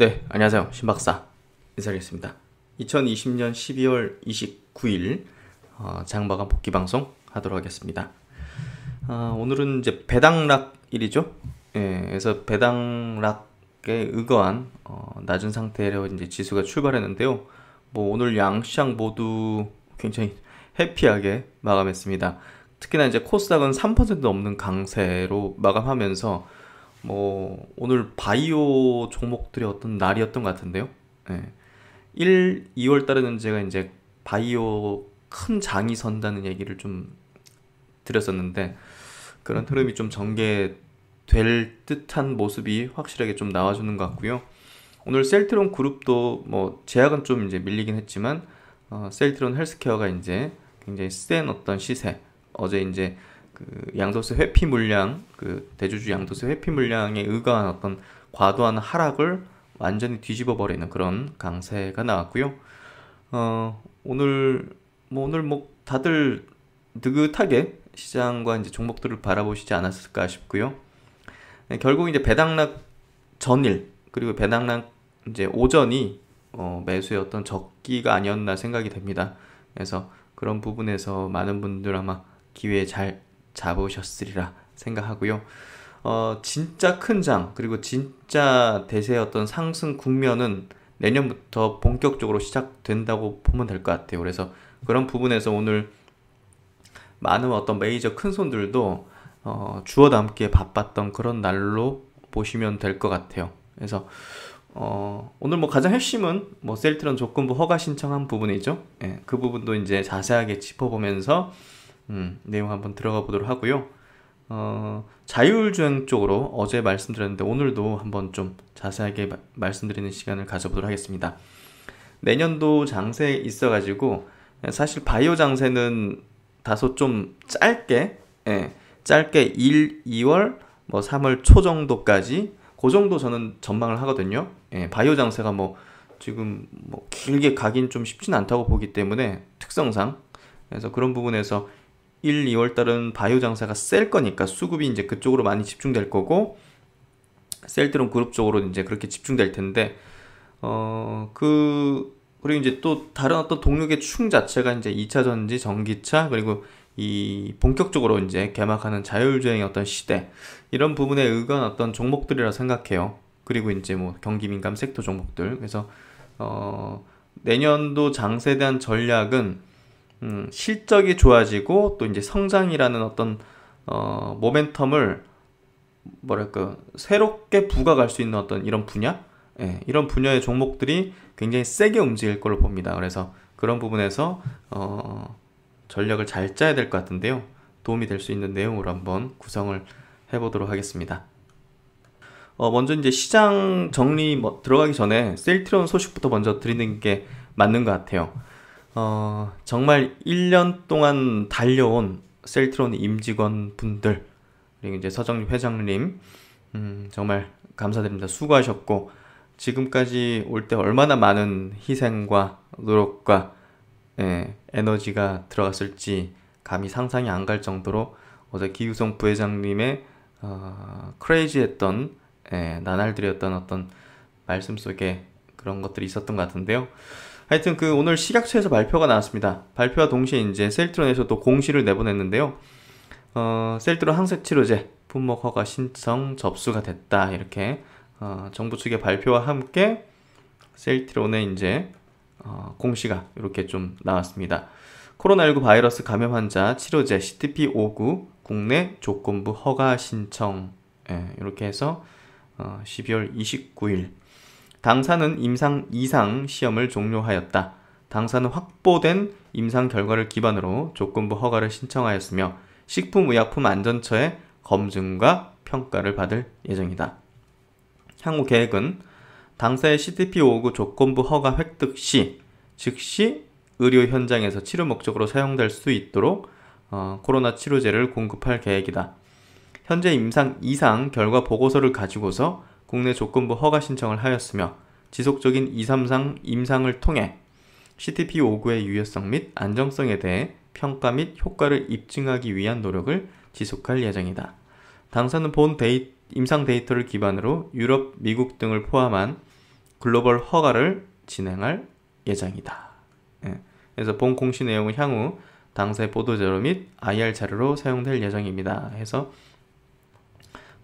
네, 안녕하세요. 신박사 인사드리겠습니다. 2020년 12월 29일 어, 장마감 복귀 방송 하도록 하겠습니다. 아, 오늘은 이제 배당락일이죠. 예, 그래서 배당락에 의거한 어, 낮은 상태로 이제 지수가 출발했는데요. 뭐 오늘 양시장 모두 굉장히 해피하게 마감했습니다. 특히나 이제 코스닥은 3% 넘는 강세로 마감하면서 뭐 오늘 바이오 종목들이 어떤 날이었던 것 같은데요. 네. 1, 2월 달에는 제가 이제 바이오 큰 장이 선다는 얘기를 좀 드렸었는데 그런 흐름이 좀 전개될 듯한 모습이 확실하게 좀 나와주는 것 같고요. 오늘 셀트론 그룹도 뭐 제약은 좀 이제 밀리긴 했지만 어, 셀트론 헬스케어가 이제 굉장히 센 어떤 시세 어제 이제 그 양도세 회피 물량, 그 대주주 양도세 회피 물량에 의거한 어떤 과도한 하락을 완전히 뒤집어 버리는 그런 강세가 나왔고요. 어, 오늘 뭐 오늘 뭐 다들 느긋하게 시장과 이제 종목들을 바라보시지 않았을까 싶고요. 네, 결국 이제 배당락 전일 그리고 배당락 이제 오전이 어, 매수의 어떤 적기가 아니었나 생각이 됩니다. 그래서 그런 부분에서 많은 분들 아마 기회 잘 잡으셨으리라 생각하고요. 어, 진짜 큰 장, 그리고 진짜 대세였던 상승 국면은 내년부터 본격적으로 시작된다고 보면 될 것 같아요. 그래서 그런 부분에서 오늘 많은 어떤 메이저 큰 손들도 어, 주워 담기에 바빴던 그런 날로 보시면 될 것 같아요. 그래서 어, 오늘 뭐 가장 핵심은 뭐 셀트런 조건부 허가 신청한 부분이죠. 예, 그 부분도 이제 자세하게 짚어보면서 음, 내용 한번 들어가 보도록 하고요. 어, 자율주행 쪽으로 어제 말씀드렸는데 오늘도 한번 좀 자세하게 마, 말씀드리는 시간을 가져보도록 하겠습니다. 내년도 장세 에 있어가지고 예, 사실 바이오 장세는 다소 좀 짧게 예, 짧게 1, 2월 뭐 3월 초 정도까지 그 정도 저는 전망을 하거든요. 예, 바이오 장세가 뭐 지금 뭐 길게 가긴 좀 쉽진 않다고 보기 때문에 특성상 그래서 그런 부분에서 1, 2월 달은 바이오 장사가 셀 거니까 수급이 이제 그쪽으로 많이 집중될 거고 셀트론 그룹 쪽으로 이제 그렇게 집중될 텐데 어 그 그리고 이제 또 다른 어떤 동력의 충 자체가 이제 2차 전지, 전기차 그리고 이 본격적으로 이제 개막하는 자율주행의 어떤 시대 이런 부분에 의거한 어떤 종목들이라 생각해요. 그리고 이제 뭐 경기 민감 섹터 종목들 그래서 어 내년도 장세에 대한 전략은 음, 실적이 좋아지고 또 이제 성장이라는 어떤 어, 모멘텀을 뭐랄까 새롭게 부각할 수 있는 어떤 이런 분야 예, 이런 분야의 종목들이 굉장히 세게 움직일 걸로 봅니다. 그래서 그런 부분에서 어, 전략을 잘 짜야 될 것 같은데요. 도움이 될 수 있는 내용으로 한번 구성을 해보도록 하겠습니다. 어, 먼저 이제 시장 정리 뭐 들어가기 전에 셀트리온 소식부터 먼저 드리는 게 맞는 것 같아요. 어, 정말 1년 동안 달려온 셀트론 임직원 분들, 그리고 이제 서정립 회장님, 음, 정말 감사드립니다. 수고하셨고, 지금까지 올 때 얼마나 많은 희생과 노력과 예, 에너지가 들어갔을지 감히 상상이 안 갈 정도로 어제 기우성 부회장님의 어, 크레이지했던 예, 나날들이었던 어떤 말씀 속에 그런 것들이 있었던 것 같은데요. 하여튼 그 오늘 식약처에서 발표가 나왔습니다. 발표와 동시에 이제 셀트론에서 또 공시를 내보냈는데요. 어, 셀트론 항색 치료제 품목 허가 신청 접수가 됐다. 이렇게 어, 정부 측의 발표와 함께 셀트론의 이제 어, 공시가 이렇게 좀 나왔습니다. 코로나19 바이러스 감염 환자 치료제 CTP59 국내 조건부 허가 신청 예, 이렇게 해서 어, 12월 29일 당사는 임상 이상 시험을 종료하였다. 당사는 확보된 임상 결과를 기반으로 조건부 허가를 신청하였으며 식품의약품안전처의 검증과 평가를 받을 예정이다. 향후 계획은 당사의 CTP-559 조건부 허가 획득 시 즉시 의료 현장에서 치료 목적으로 사용될 수 있도록 어, 코로나 치료제를 공급할 계획이다. 현재 임상 이상 결과 보고서를 가지고서 국내 조건부 허가 신청을 하였으며 지속적인 2 3상 임상을 통해 CTP59의 유효성 및 안정성에 대해 평가 및 효과를 입증하기 위한 노력을 지속할 예정이다. 당사는 본 데이, 임상 데이터를 기반으로 유럽, 미국 등을 포함한 글로벌 허가를 진행할 예정이다. 예. 그래서 본 공시 내용은 향후 당사의 보도 자료 및 IR 자료로 사용될 예정입니다. 해서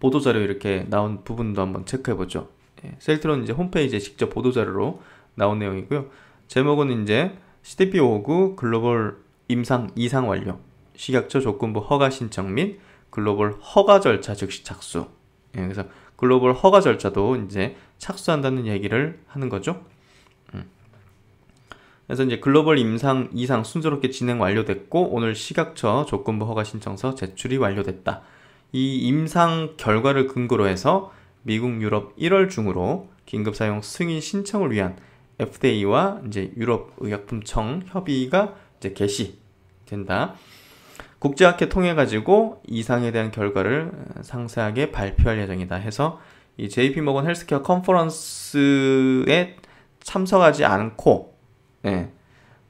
보도자료 이렇게 나온 부분도 한번 체크해 보죠. 예, 셀트론 이제 홈페이지에 직접 보도자료로 나온 내용이고요. 제목은 이제 CDP59 글로벌 임상 이상 완료 식약처 조건부 허가 신청 및 글로벌 허가 절차 즉시 착수. 예, 그래서 글로벌 허가 절차도 이제 착수한다는 얘기를 하는 거죠. 음. 그래서 이제 글로벌 임상 이상 순조롭게 진행 완료됐고 오늘 시각처 조건부 허가 신청서 제출이 완료됐다. 이 임상 결과를 근거로 해서 미국, 유럽 1월 중으로 긴급 사용 승인 신청을 위한 FDA와 이제 유럽 의약품청 협의가 이제 개시된다. 국제학회 통해 가지고 이상에 대한 결과를 상세하게 발표할 예정이다 해서 이 JP 모건 헬스케어 컨퍼런스에 참석하지 않고 예,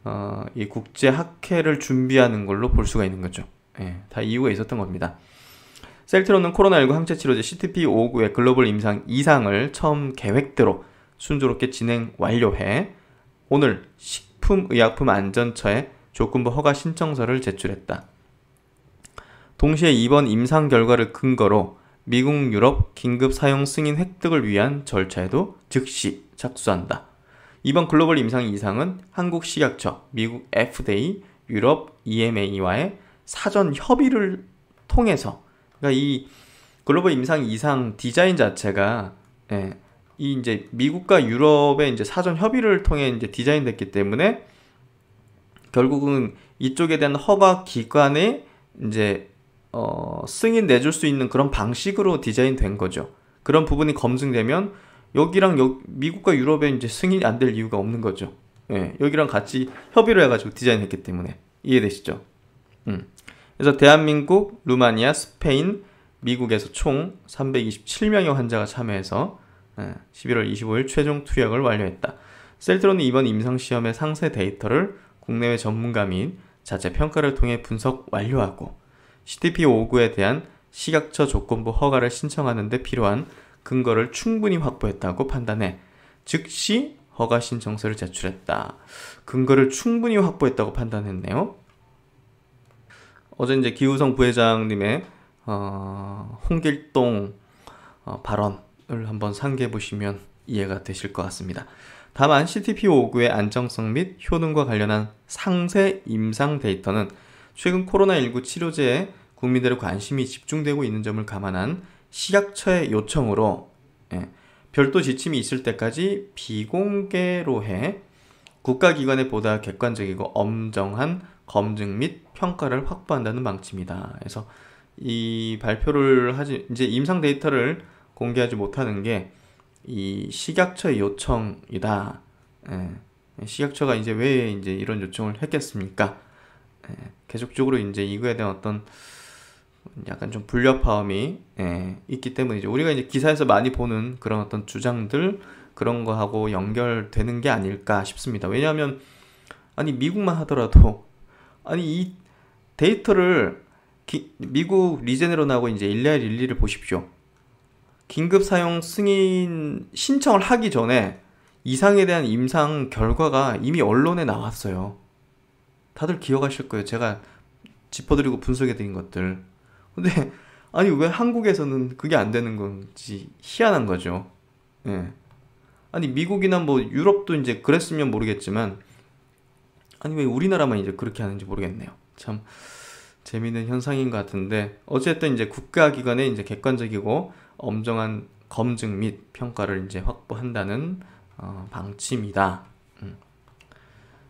어, 이 국제 학회를 준비하는 걸로 볼 수가 있는 거죠. 예, 다 이유가 있었던 겁니다. 셀트로는 코로나19 항체 치료제 c t p 5 9의 글로벌 임상 이상을 처음 계획대로 순조롭게 진행 완료해 오늘 식품의약품안전처에 조건부 허가 신청서를 제출했다. 동시에 이번 임상 결과를 근거로 미국, 유럽 긴급 사용 승인 획득을 위한 절차에도 즉시 착수한다. 이번 글로벌 임상 이상은 한국 식약처, 미국 FDA, 유럽 EMA와의 사전 협의를 통해서 그러니까 이 글로벌 임상 이상 디자인 자체가 예, 이 이제 미국과 유럽의 이제 사전 협의를 통해 이제 디자인됐기 때문에 결국은 이쪽에 대한 허가 기관의 이제 어, 승인 내줄 수 있는 그런 방식으로 디자인된 거죠. 그런 부분이 검증되면 여기랑 여, 미국과 유럽에 이제 승인이 안 될 이유가 없는 거죠. 예, 여기랑 같이 협의를 해가지고 디자인했기 때문에 이해되시죠? 음. 그래서 대한민국, 루마니아, 스페인, 미국에서 총 327명의 환자가 참여해서 11월 예, 25일 최종 투약을 완료했다. 셀트론은 이번 임상시험의 상세 데이터를 국내외 전문가 및 자체 평가를 통해 분석 완료하고 CTP-59에 대한 시각처 조건부 허가를 신청하는 데 필요한 근거를 충분히 확보했다고 판단해 즉시 허가 신청서를 제출했다. 근거를 충분히 확보했다고 판단했네요. 어제 이제 기우성 부회장님의 어, 홍길동 어, 발언을 한번 상기해 보시면 이해가 되실 것 같습니다. 다만 CTP 5구의 안정성 및 효능과 관련한 상세 임상 데이터는 최근 코로나19 치료제에 국민들의 관심이 집중되고 있는 점을 감안한 식약처의 요청으로 예, 별도 지침이 있을 때까지 비공개로 해 국가기관에 보다 객관적이고 엄정한 검증 및 평가를 확보한다는 방침이다. 그래서 이 발표를 하지 이제 임상 데이터를 공개하지 못하는 게 이 식약처의 요청이다. 예. 식약처가 이제 왜 이제 이런 요청을 했겠습니까? 예. 계속적으로 이제 이거에 대한 어떤 약간 좀 불협화음이 예. 있기 때문이죠. 우리가 이제 기사에서 많이 보는 그런 어떤 주장들 그런 거하고 연결되는 게 아닐까 싶습니다. 왜냐하면 아니 미국만 하더라도 아니 이 데이터를 기, 미국 리제네론하고 이제 1112를 보십시오. 긴급 사용 승인 신청을 하기 전에 이상에 대한 임상 결과가 이미 언론에 나왔어요. 다들 기억하실 거예요. 제가 짚어드리고 분석해드린 것들. 근데 아니 왜 한국에서는 그게 안 되는 건지 희한한 거죠. 예. 아니 미국이나 뭐 유럽도 이제 그랬으면 모르겠지만 아니 왜 우리나라만 이제 그렇게 하는지 모르겠네요. 참 재미있는 현상인 것 같은데 어쨌든 이제 국가기관의 이제 객관적이고 엄정한 검증 및 평가를 이제 확보한다는 어, 방침이다. 음.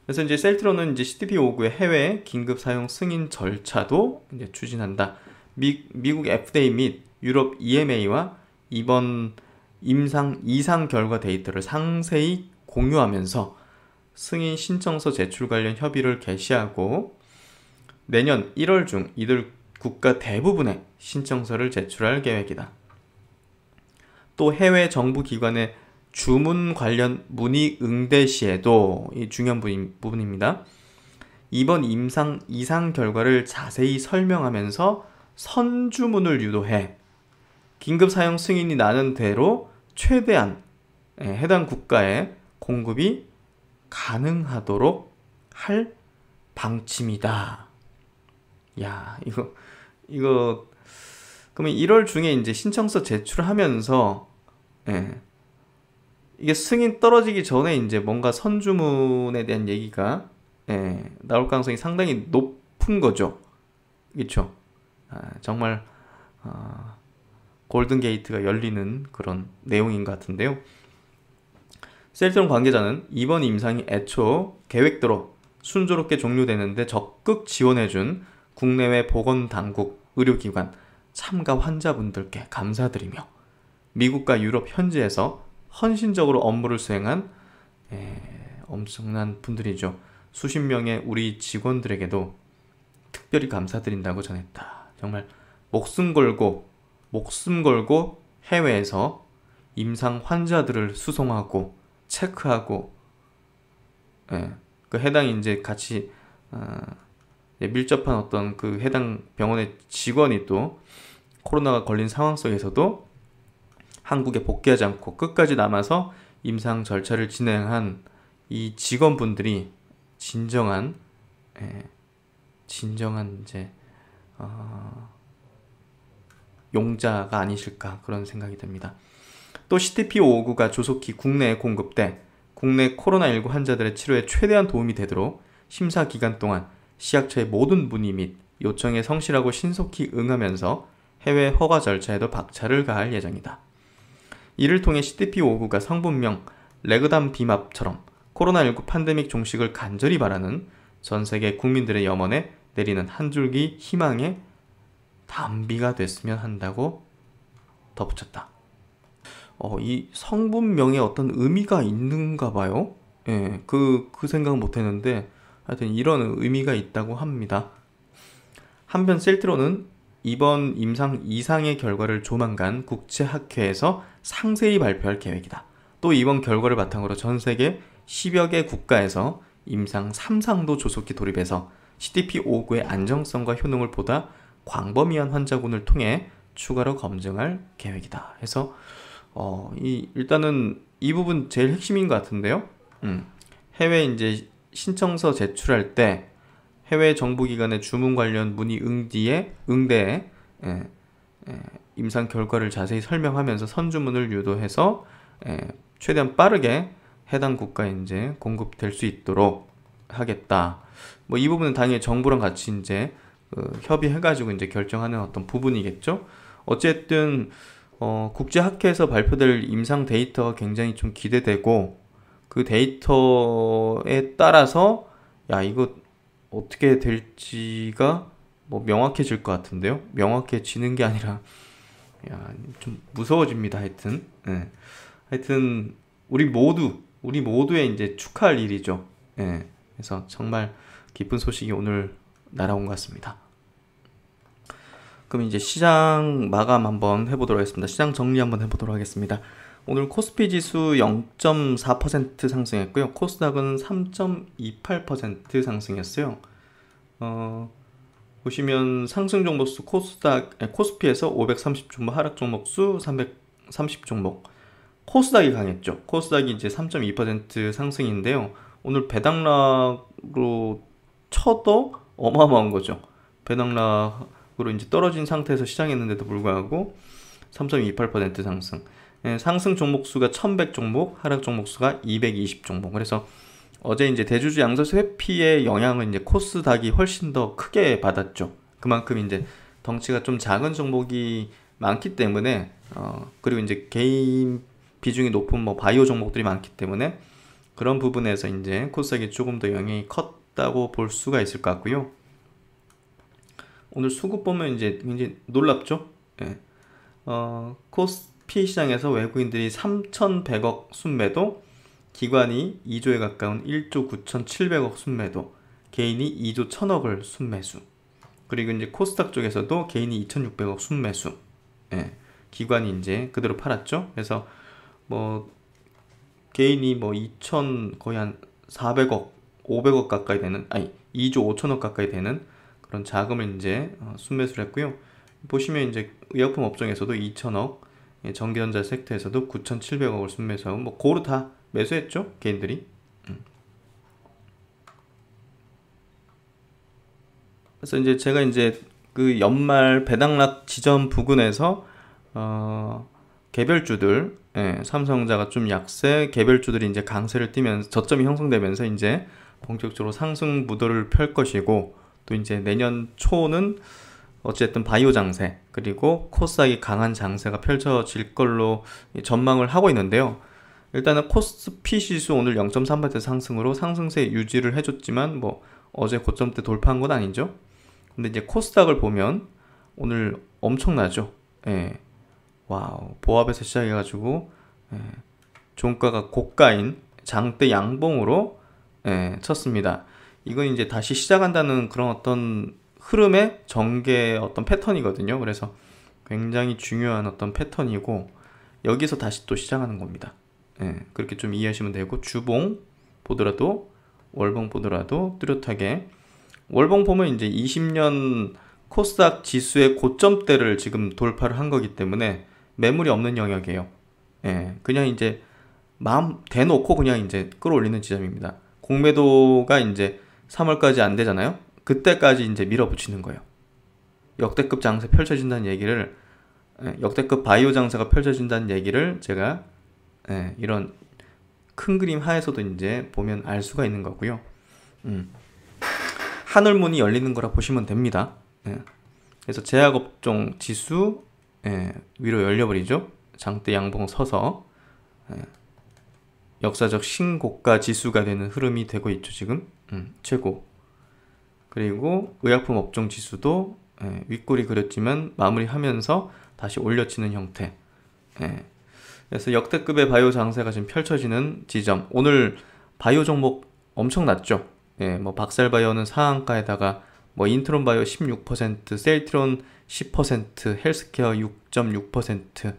그래서 이제 셀트로는 이제 CTP59의 해외 긴급 사용 승인 절차도 이제 추진한다. 미, 미국 FDA 및 유럽 EMA와 이번 임상 이상 결과 데이터를 상세히 공유하면서 승인 신청서 제출 관련 협의를 개시하고 내년 1월 중 이들 국가 대부분의 신청서를 제출할 계획이다. 또 해외 정부 기관의 주문 관련 문의 응대 시에도 이 중요한 부분입니다. 이번 임상 이상 결과를 자세히 설명하면서 선주문을 유도해 긴급 사용 승인이 나는 대로 최대한 예, 해당 국가에 공급이 가능하도록 할 방침이다. 야, 이거, 이거, 그러면 1월 중에 이제 신청서 제출하면서, 예, 이게 승인 떨어지기 전에 이제 뭔가 선주문에 대한 얘기가, 예, 나올 가능성이 상당히 높은 거죠. 그쵸? 아, 정말, 아, 골든 게이트가 열리는 그런 내용인 것 같은데요. 셀트론 관계자는 이번 임상이 애초 계획대로 순조롭게 종료되는데 적극 지원해준 국내외 보건당국, 의료기관, 참가 환자분들께 감사드리며 미국과 유럽 현지에서 헌신적으로 업무를 수행한 에, 예, 엄청난 분들이죠. 수십 명의 우리 직원들에게도 특별히 감사드린다고 전했다. 정말 목숨 걸고 목숨 걸고 해외에서 임상 환자들을 수송하고 체크하고 예, 그 해당 이제 같이 어, 예, 밀접한 어떤 그 해당 병원의 직원이 또 코로나가 걸린 상황 속에서도 한국에 복귀하지 않고 끝까지 남아서 임상 절차를 진행한 이 직원분들이 진정한 예, 진정한 이제 어, 용자가 아니실까 그런 생각이 듭니다. 또 CTP-559가 조속히 국내에 공급돼 국내 코로나19 환자들의 치료에 최대한 도움이 되도록 심사 기간 동안 시약처의 모든 문의 및 요청에 성실하고 신속히 응하면서 해외 허가 절차에도 박차를 가할 예정이다. 이를 통해 CTP-559가 성분명 레그담 비맙처럼 코로나19 판데믹 종식을 간절히 바라는 전 세계 국민들의 염원에 내리는 한 줄기 희망의 담비가 됐으면 한다고 덧붙였다. 어, 이 성분명에 어떤 의미가 있는가 봐요. 예, 그, 그 생각은 못 했는데, 하여튼 이런 의미가 있다고 합니다. 한편 셀트로는 이번 임상 이상의 결과를 조만간 국제학회에서 상세히 발표할 계획이다. 또 이번 결과를 바탕으로 전 세계 10여 개 국가에서 임상 3상도 조속히 도입해서 c d p 5 9 9의 안정성과 효능을 보다 광범위한 환자군을 통해 추가로 검증할 계획이다. 해서 어, 이 일단은 이 부분 제일 핵심인 것 같은데요. 음, 해외 이제 신청서 제출할 때 해외 정부기관의 주문 관련 문의 응디에 응대 예, 예, 임상 결과를 자세히 설명하면서 선주문을 유도해서 예, 최대한 빠르게 해당 국가에 이제 공급될 수 있도록 하겠다. 뭐 이 부분은 당연히 정부랑 같이 이제 그 협의해가지고 이제 결정하는 어떤 부분이겠죠. 어쨌든 어, 국제학회에서 발표될 임상 데이터가 굉장히 좀 기대되고 그 데이터에 따라서 야 이거 어떻게 될지가 뭐 명확해질 것 같은데요. 명확해지는 게 아니라 야, 좀 무서워집니다. 하여튼 예. 하여튼 우리 모두 우리 모두의 이제 축하할 일이죠. 예. 그래서 정말 기쁜 소식이 오늘 날아온 것 같습니다. 그럼 이제 시장 마감 한번 해보도록 하겠습니다. 시장 정리 한번 해보도록 하겠습니다. 오늘 코스피 지수 0.4% 상승했고요. 코스닥은 3.28% 상승했어요. 어, 보시면 상승 종목수 코스닥, 코스피에서 530 종목, 하락 종목 수 330 종목. 코스닥이 강했죠. 코스닥이 이제 3.2% 상승인데요. 오늘 배당락으로 쳐도 어마어마한 거죠. 배당락 으로 이제 떨어진 상태에서 시작했는데도 불구하고 3.28% 상승. 예, 상승 종목 수가 1,100 종목, 하락 종목 수가 220 종목. 그래서 어제 이제 대주주 양도세 회피의 영향은 이제 코스닥이 훨씬 더 크게 받았죠. 그만큼 이제 덩치가 좀 작은 종목이 많기 때문에 어 그리고 이제 개인 비중이 높은 뭐 바이오 종목들이 많기 때문에 그런 부분에서 이제 코스닥이 조금 더 영향이 컸다고 볼 수가 있을 것 같고요. 오늘 수급 보면 이제 굉장히 놀랍죠? 예. 어, 코스피 시장에서 외국인들이 3,100억 순매도, 기관이 2조에 가까운 1조 9,700억 순매도, 개인이 2조 1,000억을 순매수. 그리고 이제 코스닥 쪽에서도 개인이 2,600억 순매수. 예. 기관이 이제 그대로 팔았죠. 그래서 뭐 개인이 뭐2,000 거의 한 400억, 500억 가까이 되는 아니 2조 5천억 가까이 되는 그런 자금을 이제 어, 순매수를 했고요. 보시면 이제 의약품 업종에서도 2천억, 예, 전기전자 섹터에서도 9,700억을 순매수하고 뭐 고루 다 매수했죠 개인들이. 음. 그래서 이제 제가 이제 그 연말 배당락 지점 부근에서 어, 개별주들 예, 삼성자가 좀 약세, 개별주들이 이제 강세를 띠면서 저점이 형성되면서 이제 본격적으로 상승 무도를 펼 것이고 또 이제 내년 초는 어쨌든 바이오 장세 그리고 코스닥이 강한 장세가 펼쳐질 걸로 전망을 하고 있는데요. 일단은 코스피 시수 오늘 0.3% 상승으로 상승세 유지를 해줬지만 뭐 어제 고점 때 돌파한 건 아니죠. 근데 이제 코스닥을 보면 오늘 엄청나죠. 예. 와우. 보합에서 시작해가지고, 예. 종가가 고가인 장대 양봉으로, 예, 쳤습니다. 이건 이제 다시 시작한다는 그런 어떤 흐름의 전개 어떤 패턴이거든요. 그래서 굉장히 중요한 어떤 패턴이고 여기서 다시 또 시작하는 겁니다. 예, 그렇게 좀 이해하시면 되고 주봉 보더라도 월봉 보더라도 뚜렷하게 월봉 보면 이제 20년 코스닥 지수의 고점대를 지금 돌파를 한 거기 때문에 매물이 없는 영역이에요. 예, 그냥 이제 마음 대놓고 그냥 이제 끌어올리는 지점입니다. 공매도가 이제 3월까지 안 되잖아요. 그때까지 이제 밀어붙이는 거예요. 역대급 장세 펼쳐진다는 얘기를 예, 역대급 바이오 장세가 펼쳐진다는 얘기를 제가 예, 이런 큰 그림 하에서도 이제 보면 알 수가 있는 거고요. 음. 하늘문이 열리는 거라 보시면 됩니다. 예. 그래서 제약업종 지수 예. 위로 열려버리죠. 장대 양봉 서서 예. 역사적 신고가 지수가 되는 흐름이 되고 있죠 지금. 음, 최고. 그리고 의약품 업종 지수도 예, 윗골이 그렸지만 마무리하면서 다시 올려치는 형태. 예. 그래서 역대급의 바이오 장세가 지금 펼쳐지는 지점. 오늘 바이오 종목 엄청 났죠. 예, 뭐 박살 바이오는 상한가에다가 뭐 인트론 바이오 16%, 셀트론 10%, 헬스케어 6.6%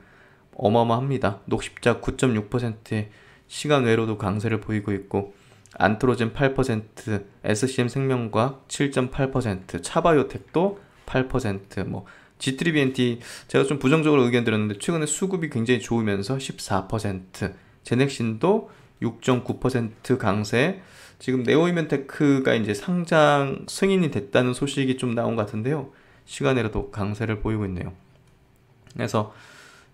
어마어마합니다. 녹십자 9.6%의 시간 외로도 강세를 보이고 있고 안트로젠 8%, SCM 생명과 7.8%, 차바이오텍도 8%, 뭐 G3BNT 제가 좀 부정적으로 의견 드렸는데 최근에 수급이 굉장히 좋으면서 14%, 제넥신도 6.9% 강세. 지금 네오이면테크가 이제 상장 승인이 됐다는 소식이 좀 나온 것 같은데요. 시간에라도 강세를 보이고 있네요. 그래서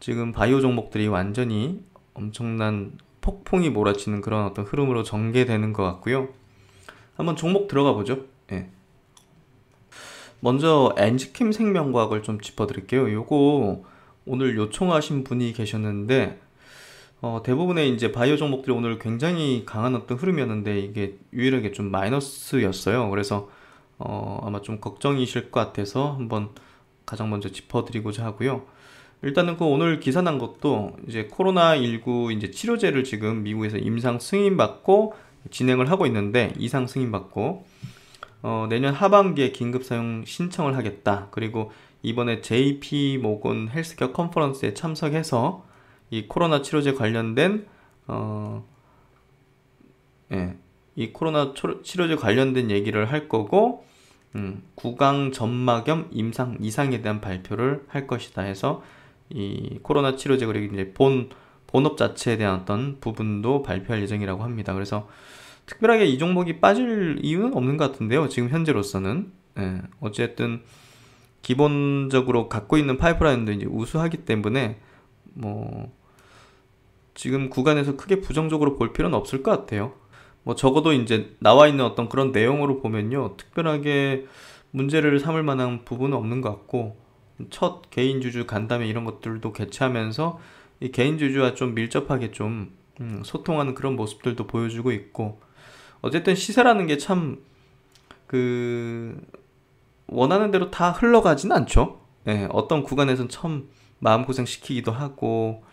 지금 바이오 종목들이 완전히 엄청난 폭풍이 몰아치는 그런 어떤 흐름으로 전개되는 것 같고요. 한번 종목 들어가 보죠. 예. 먼저 엔지킴 생명과학을 좀 짚어드릴게요. 요거 오늘 요청하신 분이 계셨는데 어, 대부분의 이제 바이오 종목들이 오늘 굉장히 강한 어떤 흐름이었는데 이게 유일하게 좀 마이너스였어요. 그래서 어, 아마 좀 걱정이실 것 같아서 한번 가장 먼저 짚어드리고자 하고요. 일단은 그 오늘 기사 난 것도 이제 코로나19 이제 치료제를 지금 미국에서 임상 승인받고 진행을 하고 있는데 이상 승인받고 어, 내년 하반기에 긴급 사용 신청을 하겠다. 그리고 이번에 JP 모건 헬스케어 컨퍼런스에 참석해서 이 코로나 치료제 관련된 어, 예, 이 코로나 치료제 관련된 얘기를 할 거고 음, 구강 점막염 임상 이상에 대한 발표를 할 것이다 해서 이 코로나 치료제 그리고 이제 본 본업 자체에 대한 어떤 부분도 발표할 예정이라고 합니다. 그래서 특별하게 이 종목이 빠질 이유는 없는 것 같은데요. 지금 현재로서는 예, 어쨌든 기본적으로 갖고 있는 파이프라인도 이제 우수하기 때문에 뭐 지금 구간에서 크게 부정적으로 볼 필요는 없을 것 같아요. 뭐 적어도 이제 나와 있는 어떤 그런 내용으로 보면요. 특별하게 문제를 삼을 만한 부분은 없는 것 같고 첫 개인 주주 간담회 이런 것들도 개최하면서 이 개인 주주와 좀 밀접하게 좀 음, 소통하는 그런 모습들도 보여주고 있고 어쨌든 시세라는 게 참 그 원하는 대로 다 흘러가진 않죠. 예, 어떤 구간에선 참 마음고생 시키기도 하고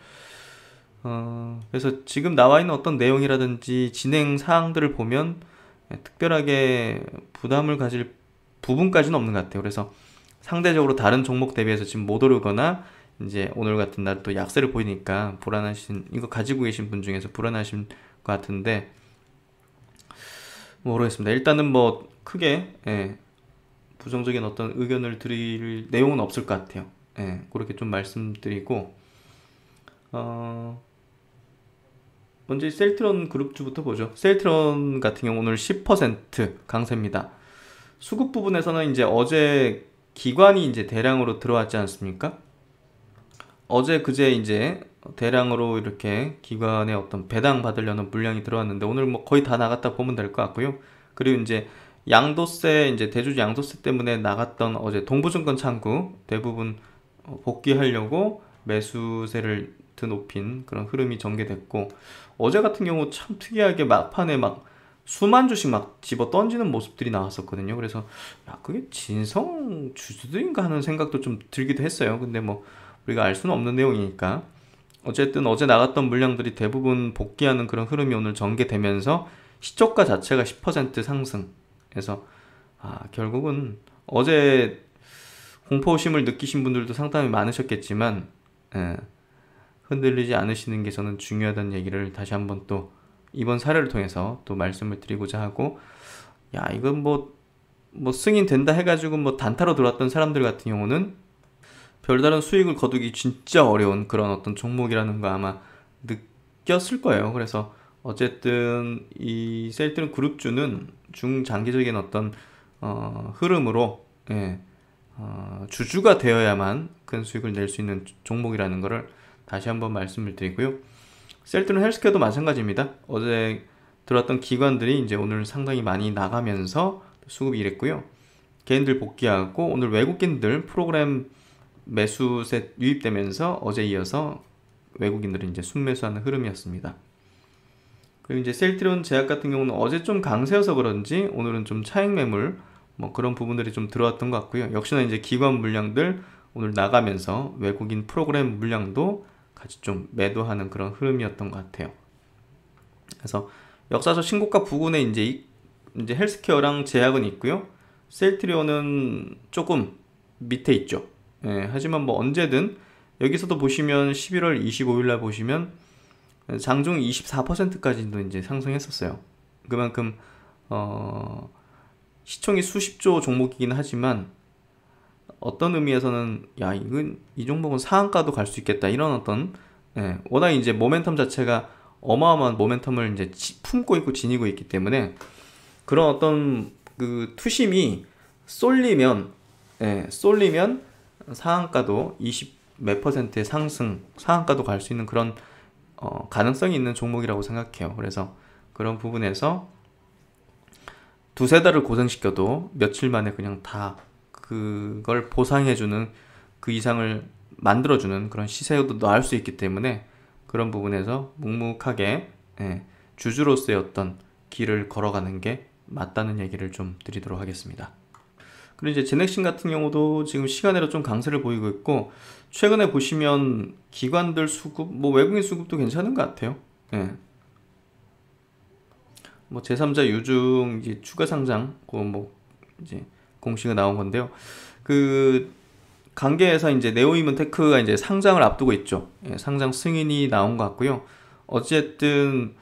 어, 그래서 지금 나와 있는 어떤 내용이라든지 진행 사항들을 보면 네, 특별하게 부담을 가질 부분까지는 없는 것 같아요. 그래서 상대적으로 다른 종목 대비해서 지금 못 오르거나 이제 오늘 같은 날 또 약세를 보이니까 불안하신 이거 가지고 계신 분 중에서 불안하신 것 같은데 모르겠습니다. 뭐 일단은 뭐 크게 예, 부정적인 어떤 의견을 드릴 내용은 없을 것 같아요. 예, 그렇게 좀 말씀드리고 어, 먼저 셀트론 그룹주부터 보죠. 셀트론 같은 경우 오늘 10% 강세입니다. 수급 부분에서는 이제 어제 기관이 이제 대량으로 들어왔지 않습니까? 어제 그제 이제 대량으로 이렇게 기관에 어떤 배당 받으려는 물량이 들어왔는데 오늘 뭐 거의 다 나갔다 보면 될 것 같고요. 그리고 이제 양도세 이제 대주주 양도세 때문에 나갔던 어제 동부증권 창구 대부분 복귀하려고 매수세를 드 높인 그런 흐름이 전개됐고 어제 같은 경우 참 특이하게 막판에 막 수만 주씩 막 집어 던지는 모습들이 나왔었거든요. 그래서 야 그게 진성 주주들인가 하는 생각도 좀 들기도 했어요. 근데 뭐 우리가 알 수는 없는 내용이니까 어쨌든 어제 나갔던 물량들이 대부분 복귀하는 그런 흐름이 오늘 전개되면서 시초가 자체가 10% 상승. 그래서 아 결국은 어제 공포심을 느끼신 분들도 상당히 많으셨겠지만 예, 흔들리지 않으시는 게 저는 중요하다는 얘기를 다시 한번 또 이번 사례를 통해서 또 말씀을 드리고자 하고 야 이건 뭐뭐 뭐 승인 된다 해가지고 뭐 단타로 들어왔던 사람들 같은 경우는 별다른 수익을 거두기 진짜 어려운 그런 어떤 종목이라는 거 아마 느꼈을 거예요. 그래서 어쨌든 이 셀트는 그룹주는 중장기적인 어떤 어, 흐름으로 예, 어, 주주가 되어야만 큰 수익을 낼 수 있는 종목이라는 것을 다시 한번 말씀을 드리고요. 셀트론 헬스케어도 마찬가지입니다. 어제 들어왔던 기관들이 이제 오늘 상당히 많이 나가면서 수급이 이랬고요. 개인들 복귀하고 오늘 외국인들 프로그램 매수세 유입되면서 어제 이어서 외국인들은 이제 순매수하는 흐름이었습니다. 그리고 이제 셀트론 제약 같은 경우는 어제 좀 강세여서 그런지 오늘은 좀 차익 매물 뭐 그런 부분들이 좀 들어왔던 것 같고요. 역시나 이제 기관 물량들 오늘 나가면서 외국인 프로그램 물량도 같이 좀 매도하는 그런 흐름이었던 것 같아요. 그래서 역사적 신고가 부근에 이제 이제 헬스케어랑 제약은 있고요. 셀트리온은 조금 밑에 있죠. 예, 하지만 뭐 언제든 여기서도 보시면 11월 25일 날 보시면 장중 24%까지도 이제 상승했었어요. 그만큼 어, 시총이 수십조 종목이긴 하지만 어떤 의미에서는 야 이건 이 종목은 상한가도 갈 수 있겠다 이런 어떤 예, 워낙 이제 모멘텀 자체가 어마어마한 모멘텀을 이제 품고 있고 지니고 있기 때문에 그런 어떤 그 투심이 쏠리면 예, 쏠리면 상한가도 20 몇 퍼센트의 상승 상한가도 갈 수 있는 그런 어, 가능성이 있는 종목이라고 생각해요. 그래서 그런 부분에서 두세 달을 고생시켜도 며칠 만에 그냥 다 그걸 보상해주는 그 이상을 만들어주는 그런 시세도 나올 수 있기 때문에 그런 부분에서 묵묵하게 예, 주주로서의 어떤 길을 걸어가는 게 맞다는 얘기를 좀 드리도록 하겠습니다. 그리고 이제 제넥신 같은 경우도 지금 시간으로 좀 강세를 보이고 있고 최근에 보시면 기관들 수급, 뭐 외국인 수급도 괜찮은 것 같아요. 예. 뭐 제3자 유증 이제 추가 상장, 그뭐 이제 공시가 나온 건데요. 그 관계에서 이제 네오이문 테크가 이제 상장을 앞두고 있죠. 예, 상장 승인이 나온 것 같고요. 어쨌든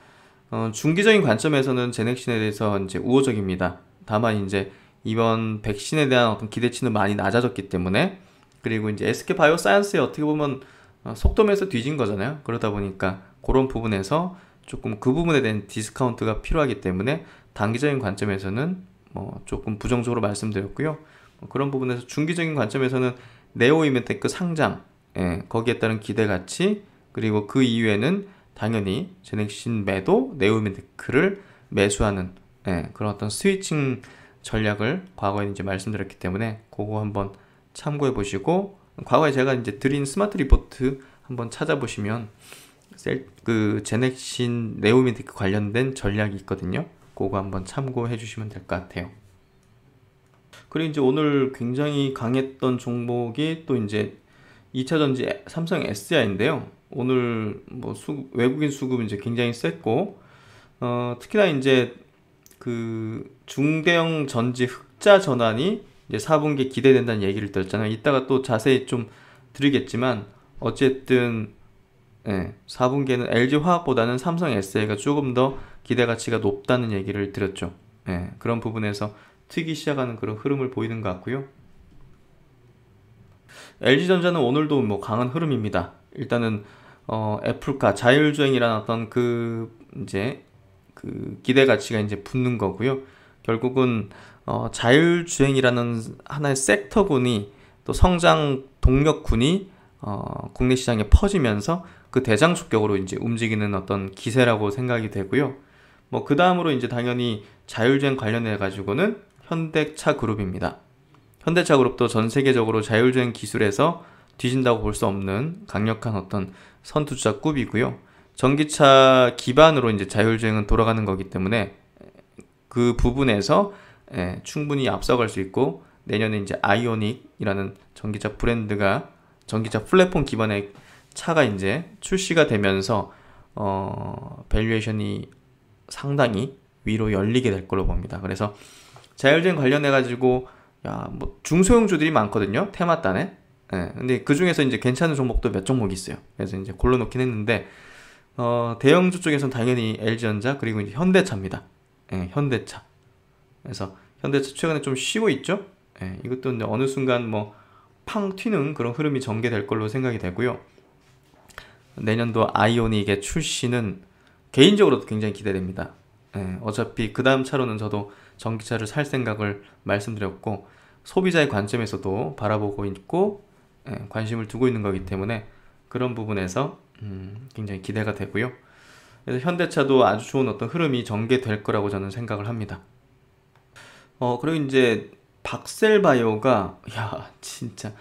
어, 중기적인 관점에서는 제넥신에 대해서 이제 우호적입니다. 다만 이제 이번 백신에 대한 어떤 기대치는 많이 낮아졌기 때문에 그리고 이제 SK 바이오사이언스에 어떻게 보면 어, 속도면서 뒤진 거잖아요. 그러다 보니까 그런 부분에서 조금 그 부분에 대한 디스카운트가 필요하기 때문에 단기적인 관점에서는 어, 조금 부정적으로 말씀드렸고요. 어, 그런 부분에서 중기적인 관점에서는 네오 이멘테크 상장, 예, 거기에 따른 기대 가치, 그리고 그이후에는 당연히 제넥신 매도, 네오 이멘테크를 매수하는 예, 그런 어떤 스위칭 전략을 과거에 이제 말씀드렸기 때문에 그거 한번 참고해 보시고 과거에 제가 이제 드린 스마트 리포트 한번 찾아보시면 셀, 그 제넥신 네오미테크 관련된 전략이 있거든요. 그거 한번 참고해 주시면 될 것 같아요. 그리고 이제 오늘 굉장히 강했던 종목이 또 이제 2차전지 삼성 SDI인데요. 오늘 뭐수 외국인 수급 이제 굉장히 셌고, 어, 특히나 이제 그 중대형 전지 흑자 전환이 이제 4분기 기대된다는 얘기를 들었잖아요. 이따가 또 자세히 좀 드리겠지만, 어쨌든, 예, 4분기에는 LG 화학보다는 삼성 SDI가 조금 더 기대 가치가 높다는 얘기를 드렸죠. 예, 그런 부분에서 트기 시작하는 그런 흐름을 보이는 것 같고요. LG전자는 오늘도 뭐 강한 흐름입니다. 일단은 어, 애플카 자율주행이라는 어떤 그 이제 그 기대 가치가 이제 붙는 거고요. 결국은 어, 자율주행이라는 하나의 섹터군이 또 성장 동력군이 어, 국내 시장에 퍼지면서 그 대장 축격으로 이제 움직이는 어떤 기세라고 생각이 되고요. 뭐그 다음으로 이제 당연히 자율주행 관련해 가지고는 현대차 그룹입니다. 현대차 그룹도 전 세계적으로 자율주행 기술에서 뒤진다고 볼 수 없는 강력한 어떤 선투자 급이고요. 전기차 기반으로 이제 자율주행은 돌아가는 거기 때문에 그 부분에서 예, 충분히 앞서갈 수 있고 내년에 이제 아이오닉이라는 전기차 브랜드가 전기차 플랫폼 기반의 차가 이제 출시가 되면서 어, 밸류에이션이 상당히 위로 열리게 될 걸로 봅니다. 그래서 자율주행 관련해 가지고 야뭐 중소형주들이 많거든요 테마단에. 예, 근데 그 중에서 이제 괜찮은 종목도 몇 종목이 있어요. 그래서 이제 골라놓긴 했는데 어, 대형주 쪽에서는 당연히 LG전자 그리고 이제 현대차입니다. 예, 현대차. 그래서 현대차 최근에 좀 쉬고 있죠. 예, 이것도 이제 어느 순간 뭐 팡 튀는 그런 흐름이 전개될 걸로 생각이 되고요. 내년도 아이오닉의 출시는 개인적으로도 굉장히 기대됩니다. 예, 어차피 그 다음 차로는 저도 전기차를 살 생각을 말씀드렸고 소비자의 관점에서도 바라보고 있고 예, 관심을 두고 있는 거기 때문에 그런 부분에서 음, 굉장히 기대가 되고요. 그래서 현대차도 아주 좋은 어떤 흐름이 전개될 거라고 저는 생각을 합니다. 어 그리고 이제 박셀바이오가 야 진짜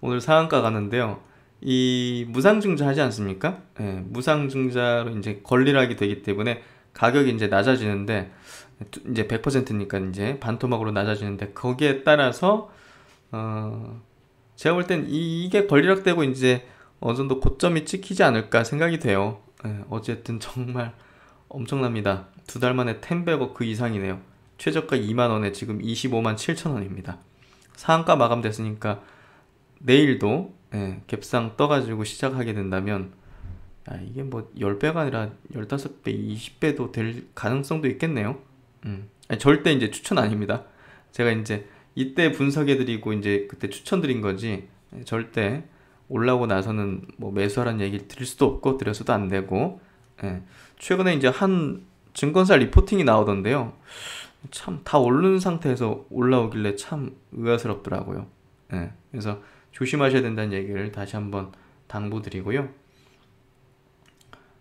오늘 상한가 가는데요. 이 무상증자 하지 않습니까? 예, 무상증자로 이제 권리락이 되기 때문에 가격이 이제 낮아지는데 이제 100%니까 이제 반토막으로 낮아지는데 거기에 따라서 어 제가 볼 땐 이게 권리락되고 이제 어느 정도 고점이 찍히지 않을까 생각이 돼요. 예, 어쨌든 정말 엄청납니다. 두 달 만에 10배고 그 이상이네요. 최저가 2만원에 지금 25만 7천원입니다. 상한가 마감됐으니까 내일도 예, 갭상 떠가지고 시작하게 된다면 야, 이게 뭐 10배가 아니라 15배, 20배도 될 가능성도 있겠네요. 음. 아니, 절대 이제 추천 아닙니다. 제가 이제 이때 분석해드리고 이제 그때 추천드린 거지 예, 절대 올라오고 나서는 뭐 매수하라는 얘기를 드릴 수도 없고 드려서도 안 되고 예. 최근에 이제 한 증권사 리포팅이 나오던데요. 참 다 오른 상태에서 올라오길래 참 의아스럽더라고요. 예. 그래서 조심하셔야 된다는 얘기를 다시 한번 당부드리고요.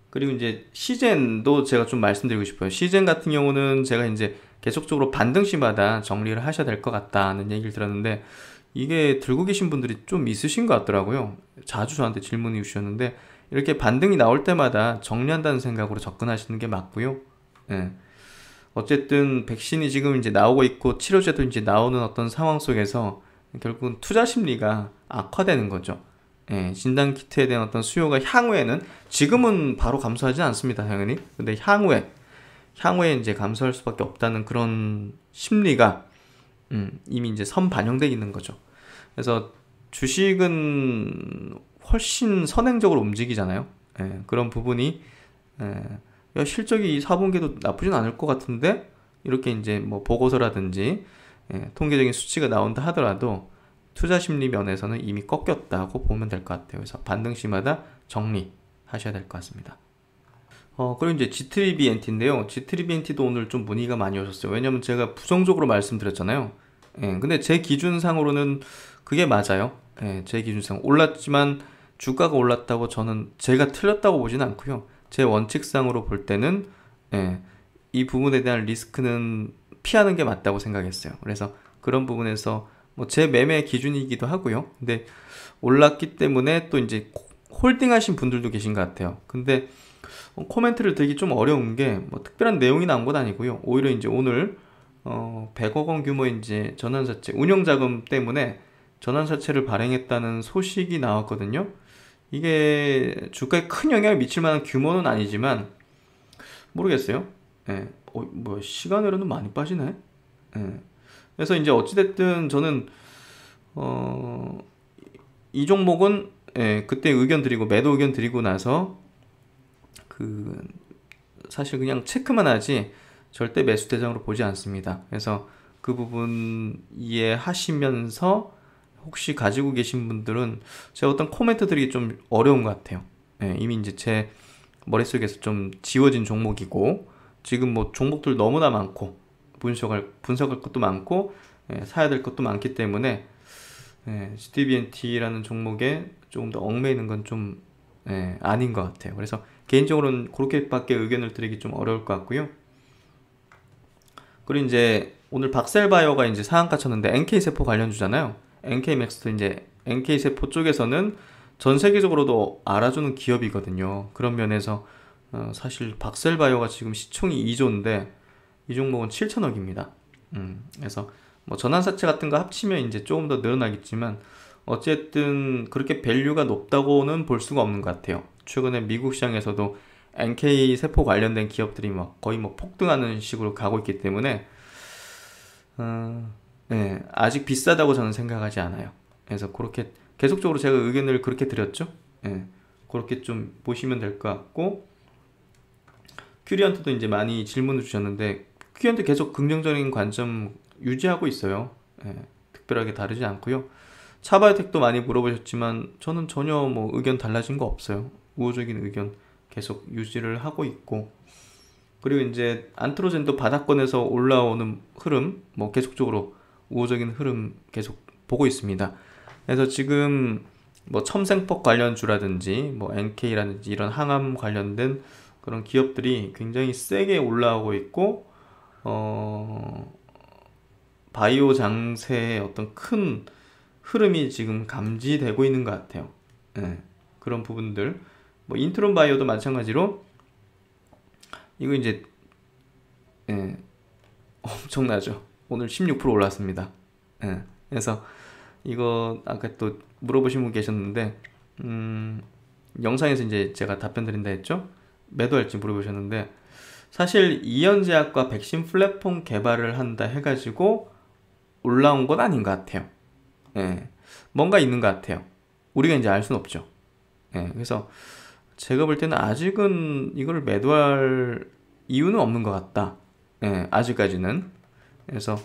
그리고 이제 시젠도 제가 좀 말씀드리고 싶어요. 시젠 같은 경우는 제가 이제 계속적으로 반등시마다 정리를 하셔야 될 것 같다는 얘기를 들었는데 이게 들고 계신 분들이 좀 있으신 것 같더라고요. 자주 저한테 질문이 오셨는데 이렇게 반등이 나올 때마다 정리한다는 생각으로 접근하시는 게 맞고요. 네. 어쨌든 백신이 지금 이제 나오고 있고 치료제도 이제 나오는 어떤 상황 속에서 결국은 투자 심리가 악화되는 거죠. 예, 진단 키트에 대한 어떤 수요가 향후에는 지금은 바로 감소하지 않습니다, 당연히. 근데 향후에 향후에 이제 감소할 수밖에 없다는 그런 심리가 음, 이미 이제 선 반영돼 있는 거죠. 그래서 주식은 훨씬 선행적으로 움직이잖아요. 예, 그런 부분이 예, 실적이 4분기도 나쁘진 않을 것 같은데 이렇게 이제 뭐 보고서라든지 예, 통계적인 수치가 나온다 하더라도 투자 심리 면에서는 이미 꺾였다고 보면 될 것 같아요. 그래서 반등 시마다 정리하셔야 될 것 같습니다. 어, 그리고 이제 G3BNT인데요. G3BNT도 오늘 좀 문의가 많이 오셨어요. 왜냐면 제가 부정적으로 말씀드렸잖아요. 예, 근데 제 기준상으로는 그게 맞아요. 예, 제 기준상. 올랐지만 주가가 올랐다고 저는 제가 틀렸다고 보지 않고요. 제 원칙상으로 볼 때는 예, 이 부분에 대한 리스크는 피하는 게 맞다고 생각했어요. 그래서 그런 부분에서 뭐 제 매매 기준이기도 하고요. 근데 올랐기 때문에 또 이제 홀딩 하신 분들도 계신 것 같아요. 근데 어, 코멘트를 드기좀 어려운 게 뭐 특별한 내용이 나온 건 아니고요. 오히려 이제 오늘 어 100억 원 규모 이제 전환사채 운영 자금 때문에 전환사채를 발행했다는 소식이 나왔거든요. 이게 주가에 큰 영향을 미칠 만한 규모는 아니지만 모르겠어요. 예. 어, 뭐 시간으로는 많이 빠지네? 예. 그래서 이제 어찌됐든 저는, 어, 이 종목은, 예, 그때 의견 드리고, 매도 의견 드리고 나서, 그, 사실 그냥 체크만 하지, 절대 매수 대상으로 보지 않습니다. 그래서 그 부분 이해하시면서, 혹시 가지고 계신 분들은 제가 어떤 코멘트 드리기 좀 어려운 것 같아요. 예, 이미 이제 제 머릿속에서 좀 지워진 종목이고, 지금 뭐 종목들 너무나 많고 분석할 분석할 것도 많고 예, 사야 될 것도 많기 때문에 예, CTBNT라는 종목에 조금 더 얽매이는 건좀 예, 아닌 것 같아요. 그래서 개인적으로는 그렇게밖에 의견을 드리기 좀 어려울 것 같고요. 그리고 이제 오늘 박셀바이오가 이제 상한가 쳤는데 NK 세포 관련주잖아요. NK 맥스도 이제 NK 세포 쪽에서는 전 세계적으로도 알아주는 기업이거든요. 그런 면에서 어, 사실 박셀바이오가 지금 시총이 2조인데 이 종목은 7천억입니다. 음, 그래서 뭐 전환사채 같은 거 합치면 이제 조금 더 늘어나겠지만 어쨌든 그렇게 밸류가 높다고는 볼 수가 없는 것 같아요. 최근에 미국 시장에서도 NK 세포 관련된 기업들이 막 거의 뭐 폭등하는 식으로 가고 있기 때문에 어, 네, 아직 비싸다고 저는 생각하지 않아요. 그래서 그렇게 계속적으로 제가 의견을 그렇게 드렸죠. 네, 그렇게 좀 보시면 될 것 같고 큐리한테도 이제 많이 질문을 주셨는데 큐리한테 계속 긍정적인 관점 유지하고 있어요. 예, 특별하게 다르지 않고요. 차바이텍도 많이 물어보셨지만 저는 전혀 뭐 의견 달라진 거 없어요. 우호적인 의견 계속 유지를 하고 있고 그리고 이제 안트로젠도 바닥권에서 올라오는 흐름 뭐 계속적으로 우호적인 흐름 계속 보고 있습니다. 그래서 지금 뭐 첨생법 관련주라든지 뭐 NK라든지 이런 항암 관련된 그런 기업들이 굉장히 세게 올라오고 있고 어 바이오 장세의 어떤 큰 흐름이 지금 감지되고 있는 것 같아요. 네. 그런 부분들 뭐 인트론 바이오도 마찬가지로 이거 이제 네. 엄청나죠. 오늘 16% 올랐습니다. 네. 그래서 이거 아까 또 물어보신 분 계셨는데 음, 영상에서 이제 제가 답변 드린다 했죠. 매도할지 물어보셨는데 사실 이연제약과 백신 플랫폼 개발을 한다 해가지고 올라온 건 아닌 것 같아요. 예. 뭔가 있는 것 같아요. 우리가 이제 알 수는 없죠. 예. 그래서 제가 볼 때는 아직은 이걸 매도할 이유는 없는 것 같다. 예. 아직까지는. 그래서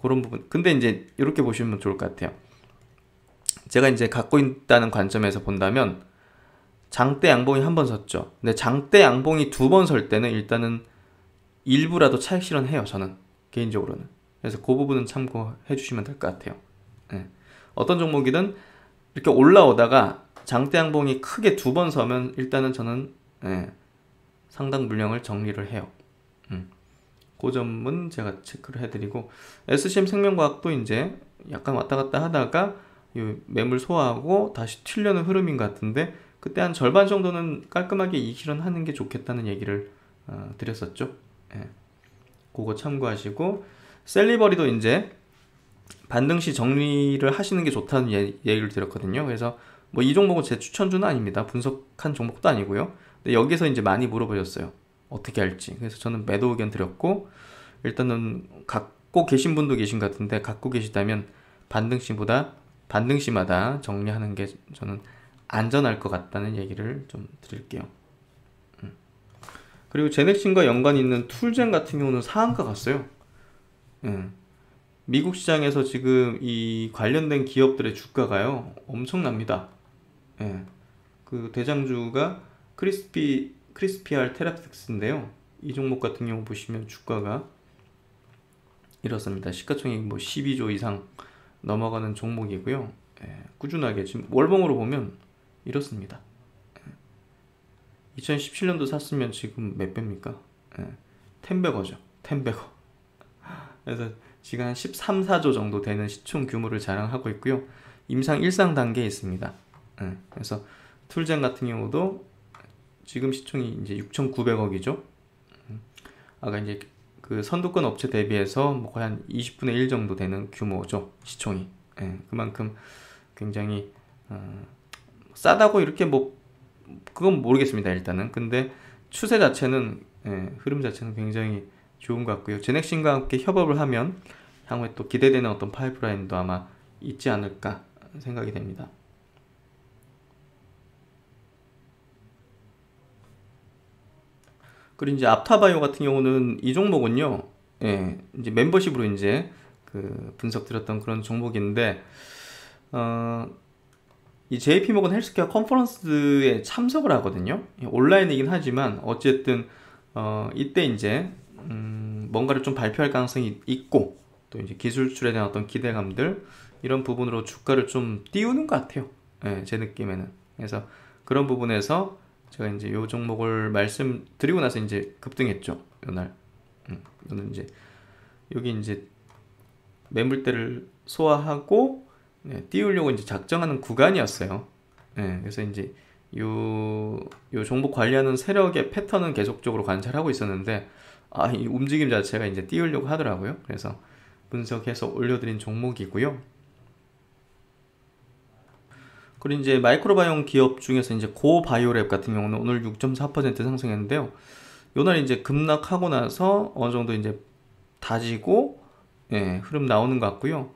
그런 부분. 근데 이제 이렇게 보시면 좋을 것 같아요. 제가 이제 갖고 있다는 관점에서 본다면 장대 양봉이 한 번 섰죠. 근데 장대 양봉이 두 번 설 때는 일단은 일부라도 차익 실현해요. 저는 개인적으로는. 그래서 그 부분은 참고해 주시면 될 것 같아요. 네. 어떤 종목이든 이렇게 올라오다가 장대 양봉이 크게 두 번 서면 일단은 저는 네, 상당 물량을 정리를 해요. 음. 그 점은 제가 체크를 해드리고 SCM 생명과학도 이제 약간 왔다 갔다 하다가 매물 소화하고 다시 튀려는 흐름인 것 같은데 그때 한 절반 정도는 깔끔하게 이실은 하는 게 좋겠다는 얘기를 어, 드렸었죠. 예. 그거 참고하시고 셀리버리도 이제 반등시 정리를 하시는 게 좋다는 예, 얘기를 드렸거든요. 그래서 뭐 이 종목은 제 추천주는 아닙니다. 분석한 종목도 아니고요. 근데 여기서 이제 많이 물어보셨어요. 어떻게 할지. 그래서 저는 매도 의견 드렸고 일단은 갖고 계신 분도 계신 것 같은데 갖고 계시다면 반등시보다 반등시마다 정리하는 게 저는 안전할 것 같다는 얘기를 좀 드릴게요. 음. 그리고 제넥신과 연관 있는 툴젠 같은 경우는 상한가 갔어요. 예. 미국 시장에서 지금 이 관련된 기업들의 주가가요 엄청납니다. 예. 그 대장주가 크리스피 크리스피알 테라픽스인데요. 이 종목 같은 경우 보시면 주가가 이렇습니다. 시가총액 뭐 12조 이상 넘어가는 종목이고요. 예. 꾸준하게 지금 월봉으로 보면 이렇습니다. 2017년도 예. 샀으면 지금 몇 배입니까? 10배거죠. 예. 10배거. 그래서 지금 한 13, 4조 정도 되는 시총 규모를 자랑하고 있고요. 임상 일상 단계에 있습니다. 예. 그래서 툴젠 같은 경우도 지금 시총이 이제 6,900억이죠. 아까 이제 그 선두권 업체 대비해서 뭐 거의 한 20분의 1 정도 되는 규모죠. 시총이. 그만큼 굉장히 어, 싸다고 이렇게 뭐 그건 모르겠습니다 일단은 근데 추세 자체는 예, 흐름 자체는 굉장히 좋은 것 같고요 제넥신과 함께 협업을 하면 향후에 또 기대되는 어떤 파이프라인도 아마 있지 않을까 생각이 됩니다 그리고 이제 앞타바이오 같은 경우는 이 종목은요 예, 이제 멤버십으로 이제 그 분석 드렸던 그런 종목인데 어, 이 JP 모건 헬스케어 컨퍼런스에 참석을 하거든요. 온라인이긴 하지만 어쨌든 어, 이때 이제 음, 뭔가를 좀 발표할 가능성이 있고 또 이제 기술출에 대한 어떤 기대감들 이런 부분으로 주가를 좀 띄우는 것 같아요. 예, 제 느낌에는. 그래서 그런 부분에서 제가 이제 요 종목을 말씀드리고 나서 이제 급등했죠. 요날. 음, 요는 이제 여기 이제 매물대를 소화하고 예, 띄우려고 이제 작정하는 구간이었어요. 예, 그래서 이제 요, 요 종목 관리하는 세력의 패턴은 계속적으로 관찰하고 있었는데, 아, 이 움직임 자체가 이제 띄우려고 하더라고요. 그래서 분석해서 올려드린 종목이고요. 그리고 이제 마이크로바이옴 기업 중에서 이제 고바이오랩 같은 경우는 오늘 6.4% 상승했는데요. 요 날 이제 급락하고 나서 어느 정도 이제 다지고, 예, 흐름 나오는 것 같고요.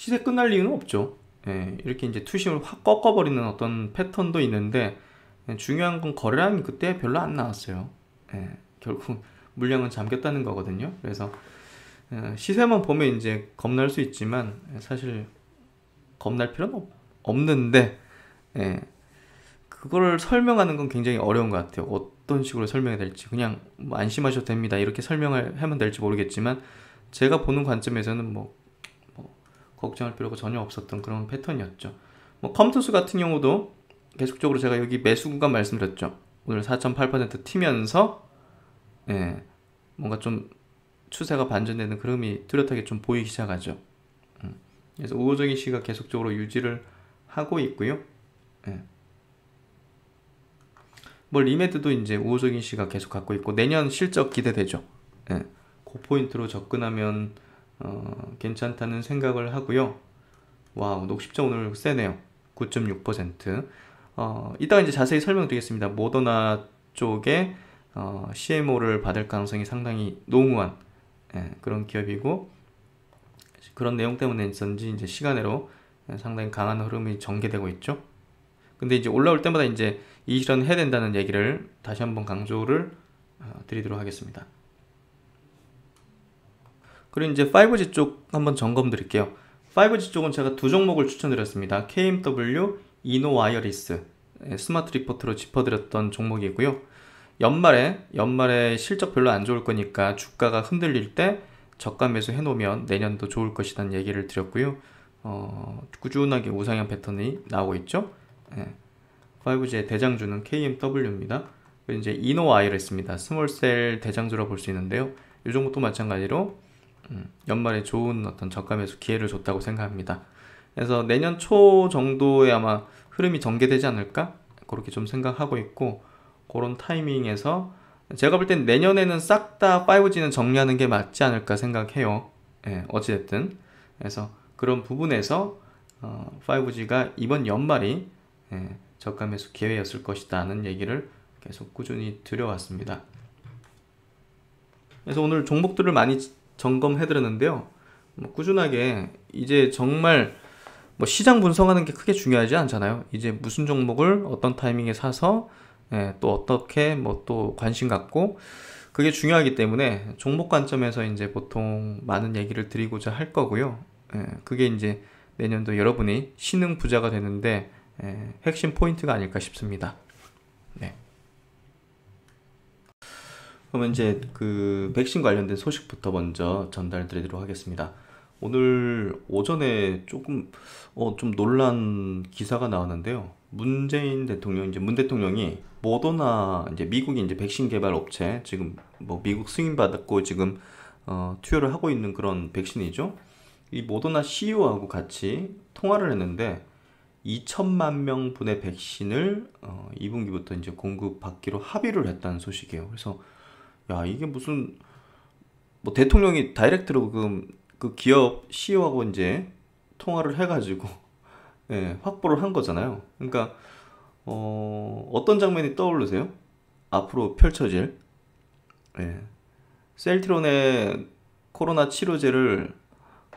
시세 끝날 이유는 없죠. 예, 이렇게 이제 투심을 확 꺾어버리는 어떤 패턴도 있는데 예, 중요한 건 거래량이 그때 별로 안 나왔어요. 예, 결국 물량은 잠겼다는 거거든요. 그래서 어, 시세만 보면 이제 겁날 수 있지만 예, 사실 겁날 필요는 없, 없는데 예, 그걸 설명하는 건 굉장히 어려운 것 같아요. 어떤 식으로 설명해야 될지 그냥 뭐 안심하셔도 됩니다. 이렇게 설명을 하면 될지 모르겠지만 제가 보는 관점에서는 뭐 걱정할 필요가 전혀 없었던 그런 패턴이었죠. 뭐 컴투스 같은 경우도 계속적으로 제가 여기 매수 구간 말씀드렸죠. 오늘 4.8% 튀면서 예, 뭔가 좀 추세가 반전되는 그림이 뚜렷하게 좀 보이기 시작하죠. 음, 그래서 우호적인 시가 계속적으로 유지를 하고 있고요. 예. 뭐 리메드도 이제 우호적인 시가 계속 갖고 있고 내년 실적 기대되죠. 예. 그 포인트로 접근하면 어, 괜찮다는 생각을 하고요. 와우, 녹십자 오늘 세네요. 9.6%. 어, 이따가 이제 자세히 설명드리겠습니다. 모더나 쪽에 어, CMO를 받을 가능성이 상당히 농후한 예, 그런 기업이고 그런 내용 때문에인지 이제 시간으로 예, 상당히 강한 흐름이 전개되고 있죠. 근데 이제 올라올 때마다 이제 이 실현 해야 된다는 얘기를 다시 한번 강조를 어, 드리도록 하겠습니다. 그리고 이제 5G 쪽 한번 점검 드릴게요. 5G 쪽은 제가 두 종목을 추천드렸습니다. KMW, 이노와이어리스, 예, 스마트 리포트로 짚어드렸던 종목이고요. 연말에, 연말에 실적 별로 안 좋을 거니까 주가가 흔들릴 때 저가 매수 해놓으면 내년도 좋을 것이라는 얘기를 드렸고요. 어, 꾸준하게 우상향 패턴이 나오고 있죠. 예. 5G의 대장주는 KMW입니다. 그리고 이제 이노와이어리스입니다. 스몰셀 대장주라 볼수 있는데요. 이 종목도 마찬가지로 음, 연말에 좋은 어떤 저가 매수 기회를 줬다고 생각합니다. 그래서 내년 초 정도에 아마 흐름이 전개되지 않을까 그렇게 좀 생각하고 있고 그런 타이밍에서 제가 볼 땐 내년에는 싹 다 5G는 정리하는 게 맞지 않을까 생각해요. 예, 어찌됐든 그래서 그런 부분에서 어, 5G가 이번 연말이 예, 저가 매수 기회였을 것이다는 얘기를 계속 꾸준히 드려왔습니다. 그래서 오늘 종목들을 많이 점검해드렸는데요. 뭐 꾸준하게 이제 정말 뭐 시장 분석하는 게 크게 중요하지 않잖아요. 이제 무슨 종목을 어떤 타이밍에 사서 예, 또 어떻게 뭐 또 관심 갖고 그게 중요하기 때문에 종목 관점에서 이제 보통 많은 얘기를 드리고자 할 거고요. 예, 그게 이제 내년도 여러분이 신흥 부자가 되는데 예, 핵심 포인트가 아닐까 싶습니다. 네. 그러면 이제 그 백신 관련된 소식부터 먼저 전달드리도록 하겠습니다. 오늘 오전에 조금 어, 좀 놀란 기사가 나왔는데요. 문재인 대통령 이제 문 대통령이 모더나 이제 미국이 이제 백신 개발 업체 지금 뭐 미국 승인 받았고 지금 어, 투여를 하고 있는 그런 백신이죠. 이 모더나 CEO하고 같이 통화를 했는데 2천만 명분의 백신을 어, 2분기부터 이제 공급받기로 합의를 했다는 소식이에요. 그래서 야 이게 무슨 뭐 대통령이 다이렉트로 그, 그 기업 CEO하고 이제 통화를 해가지고 예, 확보를 한 거잖아요. 그러니까 어, 어떤 장면이 떠오르세요? 앞으로 펼쳐질 예. 셀트론의 코로나 치료제를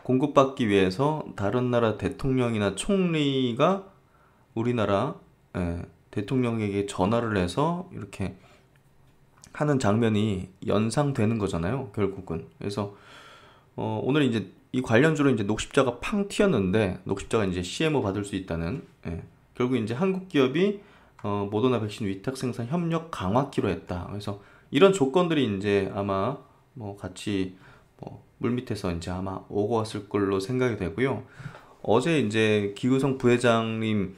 공급받기 위해서 다른 나라 대통령이나 총리가 우리나라 예, 대통령에게 전화를 해서 이렇게 하는 장면이 연상되는 거잖아요. 결국은. 그래서 어, 오늘 이제 이 관련주로 이제 녹십자가 팡 튀었는데 녹십자가 이제 CMO 받을 수 있다는 예. 결국 이제 한국 기업이 어, 모더나 백신 위탁 생산 협력 강화키로 했다. 그래서 이런 조건들이 이제 아마 뭐 같이 뭐 물밑에서 이제 아마 오고 왔을 걸로 생각이 되고요. 어제 이제 기우성 부회장님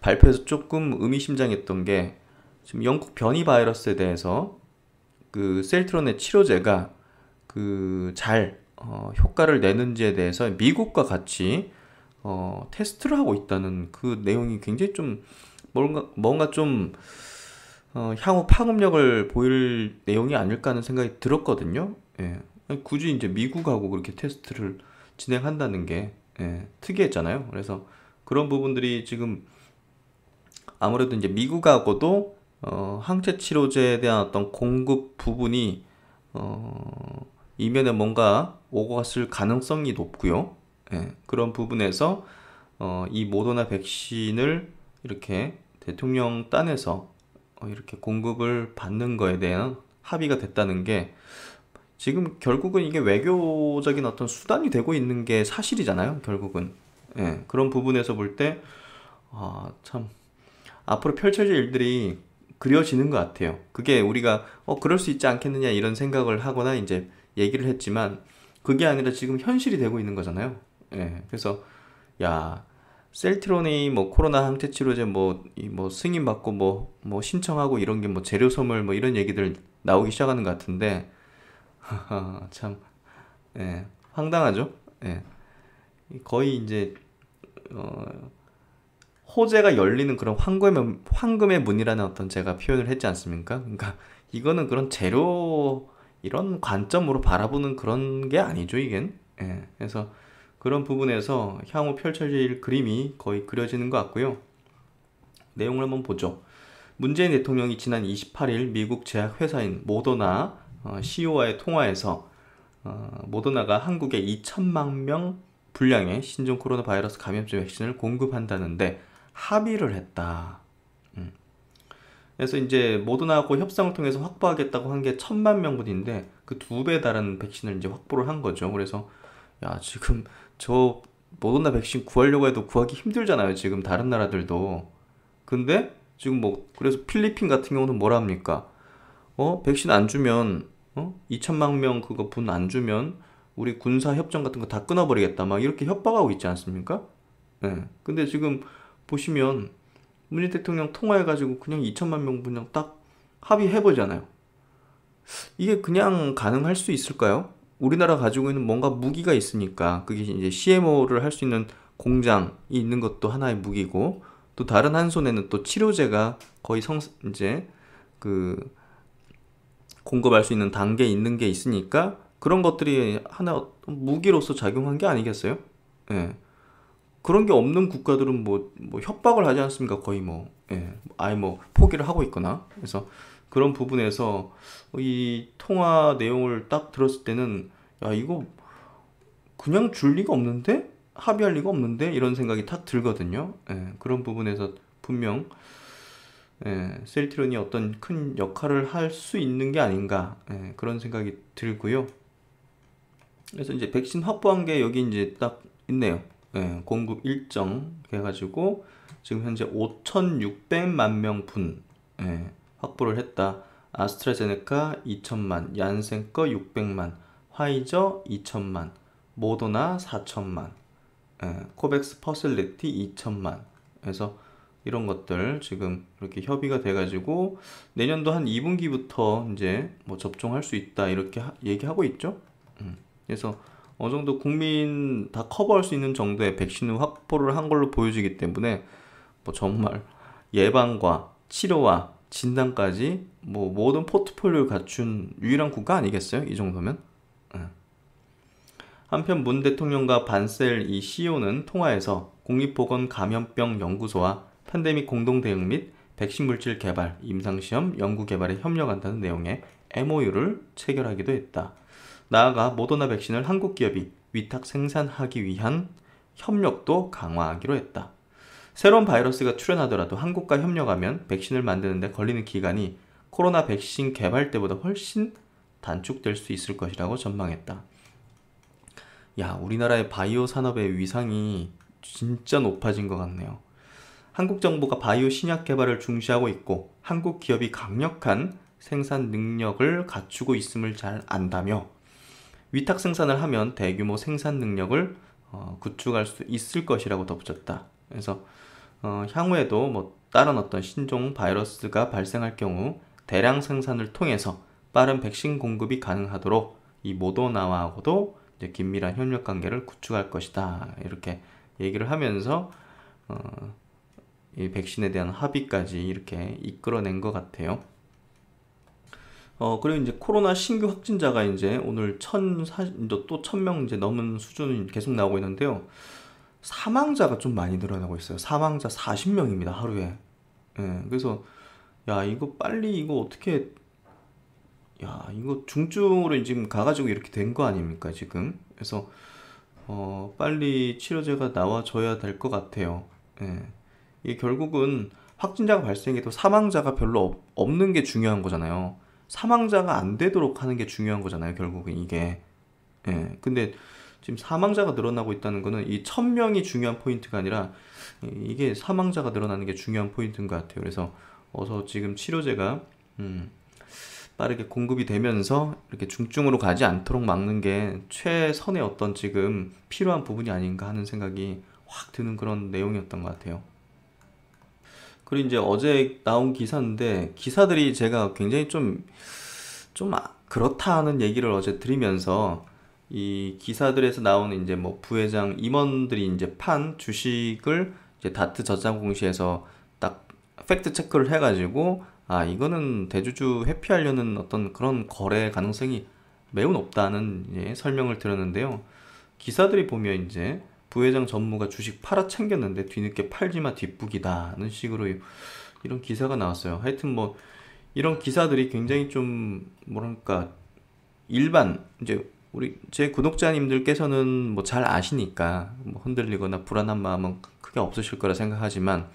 발표에서 조금 의미심장했던 게 지금 영국 변이 바이러스에 대해서 그 셀트론의 치료제가 그잘 어, 효과를 내는지에 대해서 미국과 같이 어, 테스트를 하고 있다는 그 내용이 굉장히 좀 뭔가 뭔가 좀 어, 향후 파급력을 보일 내용이 아닐까 하는 생각이 들었거든요. 예. 굳이 이제 미국하고 그렇게 테스트를 진행한다는 게 예, 특이했잖아요. 그래서 그런 부분들이 지금 아무래도 이제 미국하고도 어, 항체 치료제에 대한 어떤 공급 부분이 어, 이면에 뭔가 오고 갔을 가능성이 높고요. 예, 그런 부분에서 어, 이 모더나 백신을 이렇게 대통령 딴에서 어, 이렇게 공급을 받는 거에 대한 합의가 됐다는 게 지금 결국은 이게 외교적인 어떤 수단이 되고 있는 게 사실이잖아요. 결국은 예, 그런 부분에서 볼 때아참 앞으로 펼쳐질 일들이 그려지는 것 같아요. 그게 우리가 어 그럴 수 있지 않겠느냐 이런 생각을 하거나 이제 얘기를 했지만 그게 아니라 지금 현실이 되고 있는 거잖아요. 예. 그래서 야 셀트론이 뭐 코로나 항체 치료제 뭐뭐 뭐 승인 받고 뭐뭐 뭐 신청하고 이런 게 뭐 재료 선물 뭐 이런 얘기들 나오기 시작하는 것 같은데 참 예. 황당하죠. 예. 거의 이제 어 호재가 열리는 그런 황금의, 황금의 문이라는 어떤 제가 표현을 했지 않습니까? 그러니까 이거는 그런 재료 이런 관점으로 바라보는 그런 게 아니죠, 이겐. 예. 그래서 그런 부분에서 향후 펼쳐질 그림이 거의 그려지는 것 같고요. 내용을 한번 보죠. 문재인 대통령이 지난 28일 미국 제약회사인 모더나 어, CEO와의 통화에서 어, 모더나가 한국에 2천만 명 분량의 신종 코로나 바이러스 감염증 백신을 공급한다는데 합의를 했다. 음. 그래서 이제 모더나하고 협상을 통해서 확보하겠다고 한 게 천만 명분인데 그 두배 달하는 백신을 이제 확보를 한 거죠. 그래서 야 지금 저 모더나 백신 구하려고 해도 구하기 힘들잖아요. 지금 다른 나라들도. 근데 지금 뭐 그래서 필리핀 같은 경우는 뭐라 합니까? 어 백신 안 주면 어 2천만 명 그거 분 안 주면 우리 군사 협정 같은 거 다 끊어버리겠다 막 이렇게 협박하고 있지 않습니까? 예. 네. 근데 지금 보시면 문재인 대통령 통화해가지고 그냥 2천만 명분량딱 합의해보잖아요. 이게 그냥 가능할 수 있을까요? 우리나라 가지고 있는 뭔가 무기가 있으니까 그게 이제 CMO를 할 수 있는 공장이 있는 것도 하나의 무기고 또 다른 한 손에는 또 치료제가 거의 성 이제 그 공급할 수 있는 단계 있는 게 있으니까 그런 것들이 하나 무기로서 작용한 게 아니겠어요? 예. 그런 게 없는 국가들은 뭐, 뭐 협박을 하지 않습니까? 거의 뭐, 예, 아예 뭐 포기를 하고 있거나. 그래서 그런 부분에서 이 통화 내용을 딱 들었을 때는 야, 이거 그냥 줄 리가 없는데? 합의할 리가 없는데? 이런 생각이 탁 들거든요. 예, 그런 부분에서 분명 예, 셀트론이 어떤 큰 역할을 할 수 있는 게 아닌가 예, 그런 생각이 들고요. 그래서 이제 백신 확보한 게 여기 이제 딱 있네요. 예, 공급 일정 해가지고 지금 현재 5,600만 명분 예, 확보를 했다. 아스트라제네카 2천만, 얀센거 600만, 화이저 2천만, 모더나 4천만, 예, 코백스 퍼슬리티 2천만. 그래서 이런 것들 지금 이렇게 협의가 돼가지고 내년도 한 2분기부터 이제 뭐 접종할 수 있다 이렇게 하, 얘기하고 있죠. 음, 그래서 어느 정도 국민 다 커버할 수 있는 정도의 백신을 확보를 한 걸로 보여지기 때문에 뭐 정말 예방과 치료와 진단까지 뭐 모든 포트폴리오를 갖춘 유일한 국가 아니겠어요? 이 정도면? 예. 한편 문 대통령과 반셀 이 CEO는 통화에서 국립보건 감염병 연구소와 팬데믹 공동 대응 및 백신 물질 개발, 임상시험, 연구 개발에 협력한다는 내용의 MOU를 체결하기도 했다. 나아가 모더나 백신을 한국 기업이 위탁 생산하기 위한 협력도 강화하기로 했다. 새로운 바이러스가 출현하더라도 한국과 협력하면 백신을 만드는데 걸리는 기간이 코로나 백신 개발 때보다 훨씬 단축될 수 있을 것이라고 전망했다. 야, 우리나라의 바이오 산업의 위상이 진짜 높아진 것 같네요. 한국 정부가 바이오 신약 개발을 중시하고 있고 한국 기업이 강력한 생산 능력을 갖추고 있음을 잘 안다며 위탁 생산을 하면 대규모 생산 능력을 어, 구축할 수 있을 것이라고 덧붙였다. 그래서 어, 향후에도 뭐 다른 어떤 신종 바이러스가 발생할 경우 대량 생산을 통해서 빠른 백신 공급이 가능하도록 이 모더나와하고도 긴밀한 협력 관계를 구축할 것이다. 이렇게 얘기를 하면서 어, 이 백신에 대한 합의까지 이렇게 이끌어낸 것 같아요. 어, 그리고 이제 코로나 신규 확진자가 이제 오늘 천, 사, 또천명 이제 넘은 수준이 계속 나오고 있는데요. 사망자가 좀 많이 늘어나고 있어요. 사망자 40명입니다, 하루에. 예, 그래서, 야, 이거 빨리, 이거 어떻게, 야, 이거 중증으로 지금 가가지고 이렇게 된 거 아닙니까, 지금? 그래서, 어, 빨리 치료제가 나와줘야 될 것 같아요. 예. 이게 결국은 확진자가 발생해도 사망자가 별로 없, 없는 게 중요한 거잖아요. 사망자가 안 되도록 하는 게 중요한 거잖아요, 결국은 이게. 예. 근데 지금 사망자가 늘어나고 있다는 거는 이 천명이 중요한 포인트가 아니라 이게 사망자가 늘어나는 게 중요한 포인트인 것 같아요. 그래서 어서 지금 치료제가, 음, 빠르게 공급이 되면서 이렇게 중증으로 가지 않도록 막는 게 최선의 어떤 지금 필요한 부분이 아닌가 하는 생각이 확 드는 그런 내용이었던 것 같아요. 그리고 이제 어제 나온 기사인데 기사들이 제가 굉장히 좀좀 아, 그렇다 하는 얘기를 어제 드리면서 이 기사들에서 나온 이제 뭐 부회장 임원들이 이제 판 주식을 이제 다트 저장 공시에서 딱 팩트 체크를 해가지고 아 이거는 대주주 회피하려는 어떤 그런 거래 가능성이 매우 높다는 예, 설명을 드렸는데요 기사들이 보면 이제 부회장 전무가 주식 팔아 챙겼는데 뒤늦게 팔지마 뒷북이다는 식으로 이런 기사가 나왔어요. 하여튼 뭐 이런 기사들이 굉장히 좀 뭐랄까 일반 이제 우리 제 구독자님들께서는 뭐 잘 아시니까 뭐 흔들리거나 불안한 마음은 크게 없으실 거라 생각하지만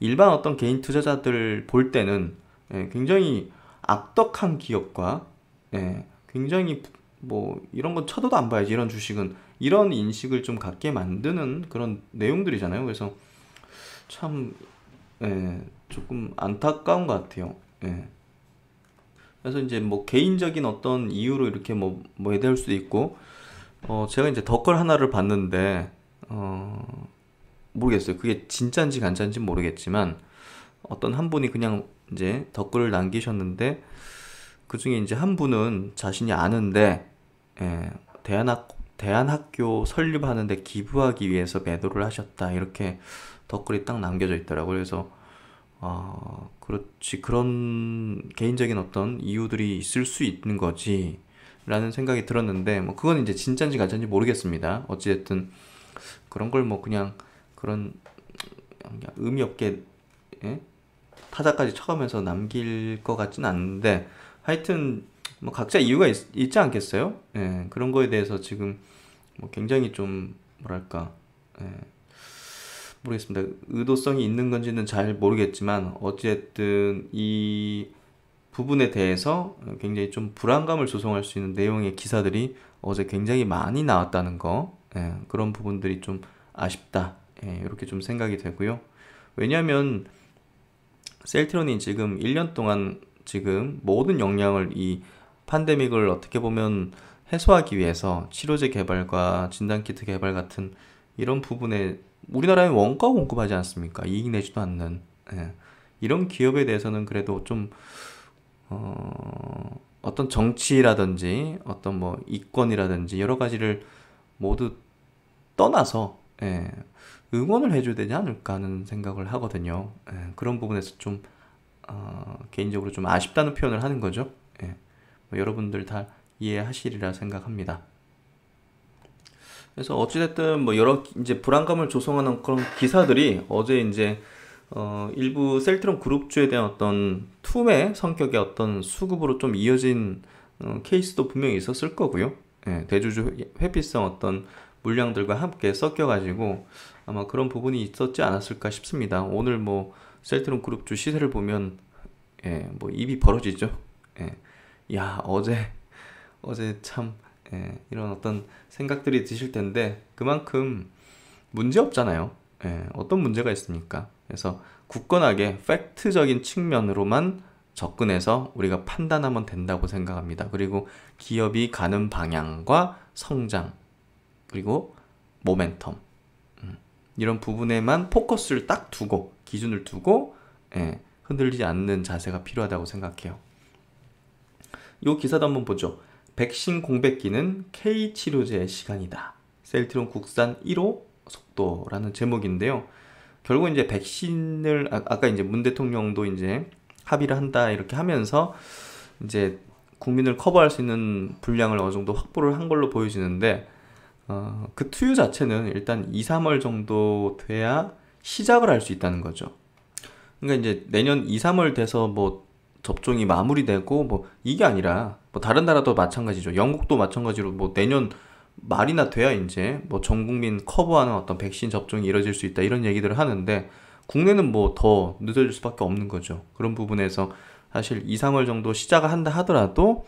일반 어떤 개인 투자자들 볼 때는 예, 굉장히 악덕한 기업과 예, 굉장히 뭐 이런 건쳐도도안 봐야지 이런 주식은 이런 인식을 좀 갖게 만드는 그런 내용들이잖아요. 그래서 참 예, 조금 안타까운 것 같아요. 예. 그래서 이제 뭐 개인적인 어떤 이유로 이렇게 뭐, 뭐해할 수도 있고, 어, 제가 이제 덧글 하나를 봤는데, 어, 모르겠어요. 그게 진짜인지 간짜인지 모르겠지만, 어떤 한 분이 그냥 이제 덧글을 남기셨는데, 그 중에 이제 한 분은 자신이 아는데, 예, 대안학 대한학교 설립하는데 기부하기 위해서 매도를 하셨다 이렇게 덧글이딱 남겨져 있더라고요. 그래서 어, 그렇지 그런 개인적인 어떤 이유들이 있을 수 있는 거지. 라는 생각이 들었는데 뭐 그건 이제 진짠지 가짜인지 모르겠습니다. 어찌됐든 그런 걸 뭐 그냥 그런 의미 없게 예? 타자까지 쳐가면서 남길 것 같진 않은데 하여튼 뭐 각자 이유가 있, 지 않겠어요? 예, 그런 거에 대해서 지금 뭐 굉장히 좀 뭐랄까 예, 모르겠습니다. 의도성이 있는 건지는 잘 모르겠지만 어쨌든 이 부분에 대해서 굉장히 좀 불안감을 조성할 수 있는 내용의 기사들이 어제 굉장히 많이 나왔다는 거 예, 그런 부분들이 좀 아쉽다 예, 이렇게 좀 생각이 되고요. 왜냐하면 셀트론이 지금 1년 동안 지금 모든 역량을 이 팬데믹을 어떻게 보면 해소하기 위해서 치료제 개발과 진단키트 개발 같은 이런 부분에 우리나라에 원가 공급하지 않습니까? 이익 내지도 않는 예. 이런 기업에 대해서는 그래도 좀 어, 어떤 정치라든지 어떤 뭐 이권이라든지 여러 가지를 모두 떠나서 예, 응원을 해줘야 되지 않을까 하는 생각을 하거든요. 예, 그런 부분에서 좀 어, 개인적으로 좀 아쉽다는 표현을 하는 거죠. 뭐 여러분들 다 이해하시리라 생각합니다. 그래서 어찌됐든 뭐 여러 이제 불안감을 조성하는 그런 기사들이 어제 이제 어 일부 셀트론 그룹주에 대한 어떤 투매 성격의 어떤 수급으로 좀 이어진 어 케이스도 분명히 있었을 거고요. 예, 대주주 회피성 어떤 물량들과 함께 섞여가지고 아마 그런 부분이 있었지 않았을까 싶습니다. 오늘 뭐 셀트론 그룹주 시세를 보면 예, 뭐 입이 벌어지죠. 예. 야 어제 어제 참 예, 이런 어떤 생각들이 드실 텐데 그만큼 문제 없잖아요. 예, 어떤 문제가 있습니까? 그래서 굳건하게 팩트적인 측면으로만 접근해서 우리가 판단하면 된다고 생각합니다. 그리고 기업이 가는 방향과 성장 그리고 모멘텀 음, 이런 부분에만 포커스를 딱 두고 기준을 두고 예, 흔들리지 않는 자세가 필요하다고 생각해요. 이 기사도 한번 보죠. 백신 공백기는 K 치료제 의 시간이다. 셀트론 국산 1호 속도라는 제목인데요. 결국 이제 백신을 아, 까 이제 문 대통령도 이제 합의를 한다 이렇게 하면서 이제 국민을 커버할 수 있는 분량을 어느 정도 확보를 한 걸로 보여지는데 어, 그 투유 자체는 일단 2, 3월 정도 돼야 시작을 할 수 있다는 거죠. 그러니까 이제 내년 2, 3월 돼서 뭐 접종이 마무리되고 뭐 이게 아니라 뭐 다른 나라도 마찬가지죠. 영국도 마찬가지로 뭐 내년 말이나 돼야 이제 뭐전 국민 커버하는 어떤 백신 접종이 이뤄질 수 있다 이런 얘기들을 하는데 국내는 뭐 더 늦어질 수밖에 없는 거죠. 그런 부분에서 사실 2, 3월 정도 시작을 한다 하더라도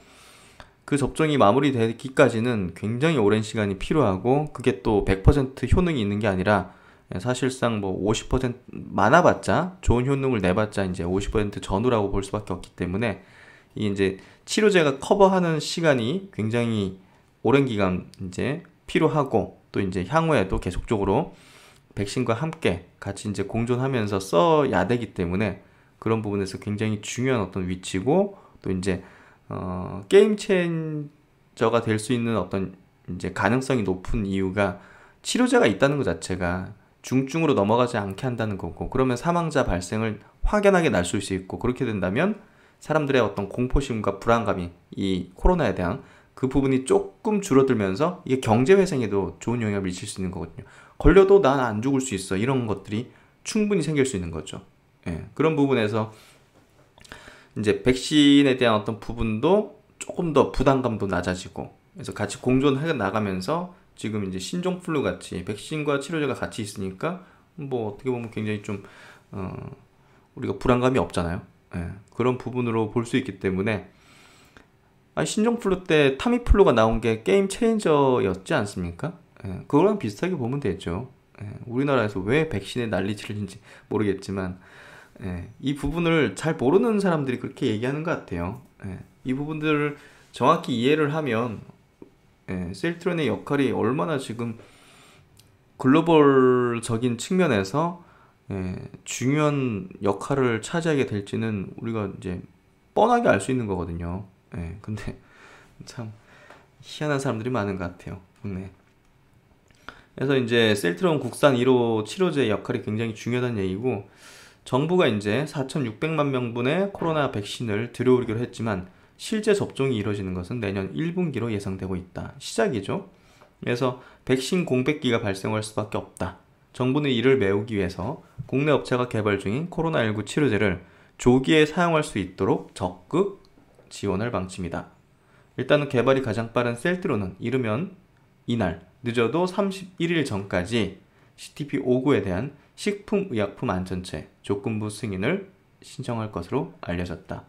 그 접종이 마무리되기까지는 굉장히 오랜 시간이 필요하고 그게 또 100% 효능이 있는 게 아니라 예, 사실상 뭐 50% 많아봤자 좋은 효능을 내봤자 이제 50% 전후라고 볼 수밖에 없기 때문에 이 이제 치료제가 커버하는 시간이 굉장히 오랜 기간 이제 필요하고 또 이제 향후에도 계속적으로 백신과 함께 같이 이제 공존하면서 써야 되기 때문에 그런 부분에서 굉장히 중요한 어떤 위치고 또 이제 어 게임 체인저가 될 수 있는 어떤 이제 가능성이 높은 이유가 치료제가 있다는 것 자체가 중증으로 넘어가지 않게 한다는 거고 그러면 사망자 발생을 확연하게 날 수 있고 그렇게 된다면 사람들의 어떤 공포심과 불안감이 이 코로나에 대한 그 부분이 조금 줄어들면서 이게 경제 회생에도 좋은 영향을 미칠 수 있는 거거든요. 걸려도 난 안 죽을 수 있어 이런 것들이 충분히 생길 수 있는 거죠. 예, 그런 부분에서 이제 백신에 대한 어떤 부분도 조금 더 부담감도 낮아지고 그래서 같이 공존해 나가면서 지금 이제 신종플루 같이 백신과 치료제가 같이 있으니까 뭐 어떻게 보면 굉장히 좀 어, 우리가 불안감이 없잖아요. 예, 그런 부분으로 볼 수 있기 때문에 아 신종플루 때 타미플루가 나온 게 게임 체인저였지 않습니까? 예, 그거랑 비슷하게 보면 되죠. 예, 우리나라에서 왜 백신에 난리치는지 모르겠지만 예, 이 부분을 잘 모르는 사람들이 그렇게 얘기하는 것 같아요. 예, 이 부분들을 정확히 이해를 하면 예, 셀트론의 역할이 얼마나 지금 글로벌적인 측면에서 예, 중요한 역할을 차지하게 될지는 우리가 이제 뻔하게 알 수 있는 거거든요. 예, 근데 참 희한한 사람들이 많은 것 같아요. 국내. 네. 그래서 이제 셀트론 국산 1호 치료제 역할이 굉장히 중요하다는 얘기고 정부가 이제 4,600만 명분의 코로나 백신을 들여오기로 했지만 실제 접종이 이루어지는 것은 내년 1분기로 예상되고 있다. 시작이죠. 그래서 백신 공백기가 발생할 수밖에 없다. 정부는 이를 메우기 위해서 국내 업체가 개발 중인 코로나19 치료제를 조기에 사용할 수 있도록 적극 지원할 방침이다. 일단은 개발이 가장 빠른 셀트로는 이르면 이날 늦어도 31일 전까지 CTP 5구에 대한 식품의약품안전체 조건부 승인을 신청할 것으로 알려졌다.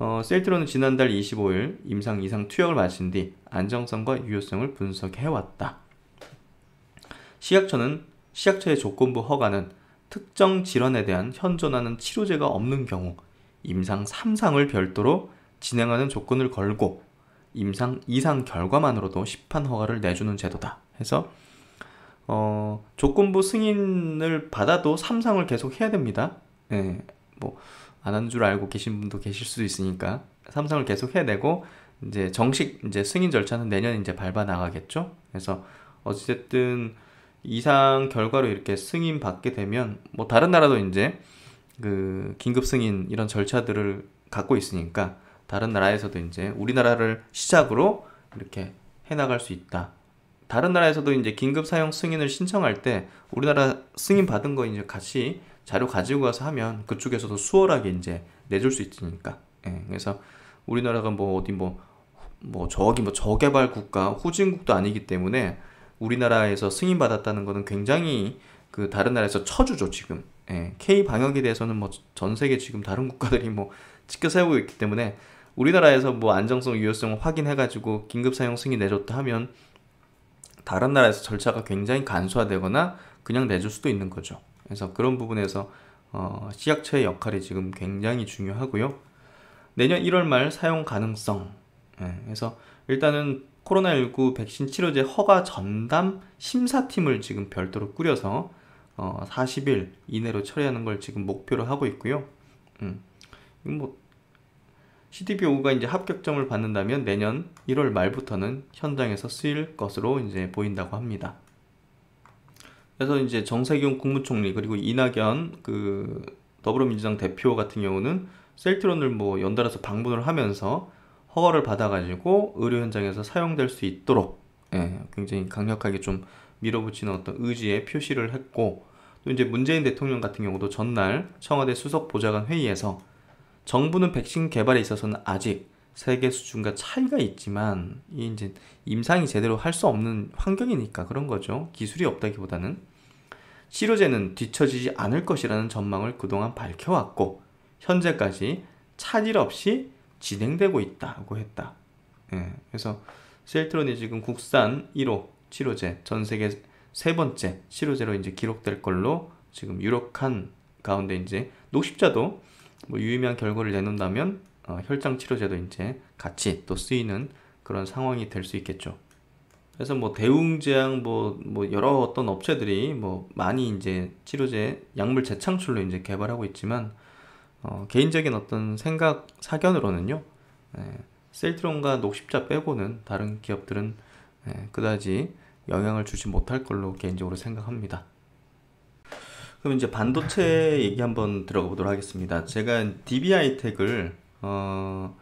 어, 셀트로는 지난달 25일 임상 이상 투약을 마친 뒤 안정성과 유효성을 분석해왔다. 식약처는 식약처의 조건부 허가는 특정 질환에 대한 현존하는 치료제가 없는 경우 임상 3상을 별도로 진행하는 조건을 걸고 임상 이상 결과만으로도 시판 허가를 내주는 제도다. 해서 어, 조건부 승인을 받아도 3상을 계속 해야 됩니다. 예, 뭐 안한줄 알고 계신 분도 계실 수도 있으니까 삼성을 계속 해내고 이제 정식 이제 승인 절차는 내년 이제 밟아 나가겠죠. 그래서 어쨌든 이상 결과로 이렇게 승인 받게 되면 뭐 다른 나라도 이제 그 긴급 승인 이런 절차들을 갖고 있으니까 다른 나라에서도 이제 우리나라를 시작으로 이렇게 해 나갈 수 있다. 다른 나라에서도 이제 긴급 사용 승인을 신청할 때 우리나라 승인 받은 거 이제 같이 자료 가지고 가서 하면 그쪽에서도 수월하게 이제 내줄 수 있으니까. 예, 그래서 우리나라가 뭐 어디 뭐, 뭐 저기 뭐 저개발 국가, 후진국도 아니기 때문에 우리나라에서 승인받았다는 거는 굉장히 그 다른 나라에서 쳐주죠, 지금. 예, K 방역에 대해서는 뭐 전 세계 지금 다른 국가들이 뭐 지켜 세우고 있기 때문에 우리나라에서 뭐 안정성, 유효성을 확인해가지고 긴급 사용 승인 내줬다 하면 다른 나라에서 절차가 굉장히 간소화되거나 그냥 내줄 수도 있는 거죠. 그래서 그런 부분에서 어, 시약처의 역할이 지금 굉장히 중요하고요. 내년 1월 말 사용 가능성. 예, 그래서 일단은 코로나19 백신 치료제 허가 전담 심사팀을 지금 별도로 꾸려서 어, 40일 이내로 처리하는 걸 지금 목표로 하고 있고요. 음, 뭐 CDPO가 이제 합격점을 받는다면 내년 1월 말부터는 현장에서 쓰일 것으로 이제 보인다고 합니다. 그래서 이제 정세균 국무총리 그리고 이낙연 그 더불어민주당 대표 같은 경우는 셀트론을 뭐 연달아서 방문을 하면서 허가를 받아가지고 의료 현장에서 사용될 수 있도록 예, 굉장히 강력하게 좀 밀어붙이는 어떤 의지의 표시를 했고 또 이제 문재인 대통령 같은 경우도 전날 청와대 수석 보좌관 회의에서 정부는 백신 개발에 있어서는 아직 세계 수준과 차이가 있지만 이 이제 임상이 제대로 할 수 없는 환경이니까 그런 거죠 기술이 없다기보다는 치료제는 뒤처지지 않을 것이라는 전망을 그동안 밝혀왔고 현재까지 차질 없이 진행되고 있다고 했다. 예, 그래서 셀트론이 지금 국산 1호 치료제 전 세계 세 번째 치료제로 이제 기록될 걸로 지금 유력한 가운데 이제 녹십자도 뭐 유의미한 결과를 내놓는다면 어, 혈장 치료제도 이제 같이 또 쓰이는 그런 상황이 될 수 있겠죠. 그래서 뭐 대웅제약 뭐, 뭐 여러 어떤 업체들이 뭐 많이 이제 치료제 약물 재창출로 이제 개발하고 있지만 어, 개인적인 어떤 생각 사견으로는요 예, 셀트론과 녹십자 빼고는 다른 기업들은 예, 그다지 영향을 주지 못할 걸로 개인적으로 생각합니다. 그럼 이제 반도체 얘기 한번 들어 보도록 하겠습니다. 제가 DBI 텍을 어,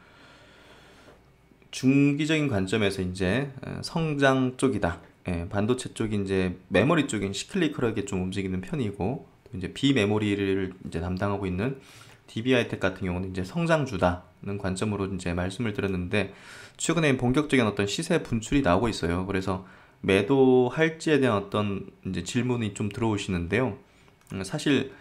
중기적인 관점에서 이제 어, 성장 쪽이다. 예, 반도체 쪽이 이제 메모리 쪽인 시클리컬하게 좀 움직이는 편이고 이제 비메모리를 이제 담당하고 있는 DBI텍 같은 경우는 이제 성장주다는 관점으로 이제 말씀을 드렸는데 최근에 본격적인 어떤 시세 분출이 나오고 있어요. 그래서 매도할지에 대한 어떤 이제 질문이 좀 들어오시는데요. 음, 사실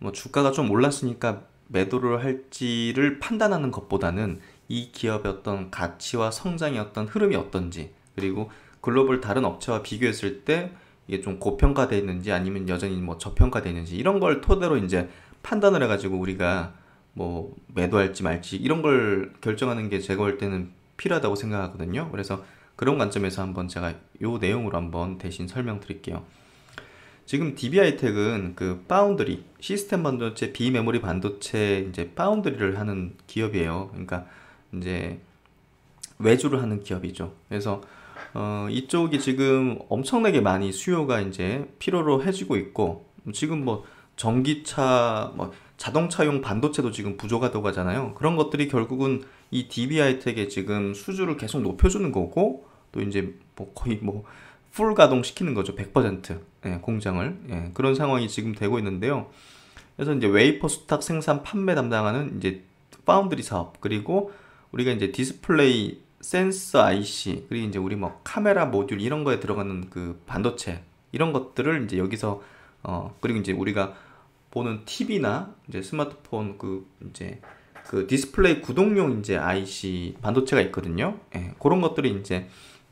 뭐 주가가 좀 올랐으니까 매도를 할지를 판단하는 것보다는 이 기업의 어떤 가치와 성장의 어떤 흐름이 어떤지 그리고 글로벌 다른 업체와 비교했을 때 이게 좀고평가되어 있는지 아니면 여전히 뭐저평가되어 있는지 이런 걸 토대로 이제 판단을 해가지고 우리가 뭐 매도할지 말지 이런 걸 결정하는 게 제가 볼 때는 필요하다고 생각하거든요. 그래서 그런 관점에서 한번 제가 요 내용으로 한번 대신 설명드릴게요. 지금 DBI텍은 그 파운드리 시스템 반도체 비메모리 반도체 이제 파운드리를 하는 기업이에요. 그러니까 이제 외주를 하는 기업이죠. 그래서 어, 이쪽이 지금 엄청나게 많이 수요가 이제 필요로 해지고 있고 지금 뭐 전기차, 뭐 자동차용 반도체도 지금 부족하다고 하잖아요. 그런 것들이 결국은 이 d b i 이텍의 지금 수주를 계속 높여주는 거고 또 이제 뭐 거의 뭐 풀 가동시키는 거죠. 100% 예, 공장을 예, 그런 상황이 지금 되고 있는데요. 그래서 이제 웨이퍼 수탁 생산 판매 담당하는 이제 파운드리 사업 그리고 우리가 이제 디스플레이 센서 IC 그리고 이제 우리 뭐 카메라 모듈 이런 거에 들어가는 그 반도체 이런 것들을 이제 여기서 어 그리고 이제 우리가 보는 TV나 이제 스마트폰 그 이제 그 디스플레이 구동용 이제 IC 반도체가 있거든요. 예, 그런 것들이 이제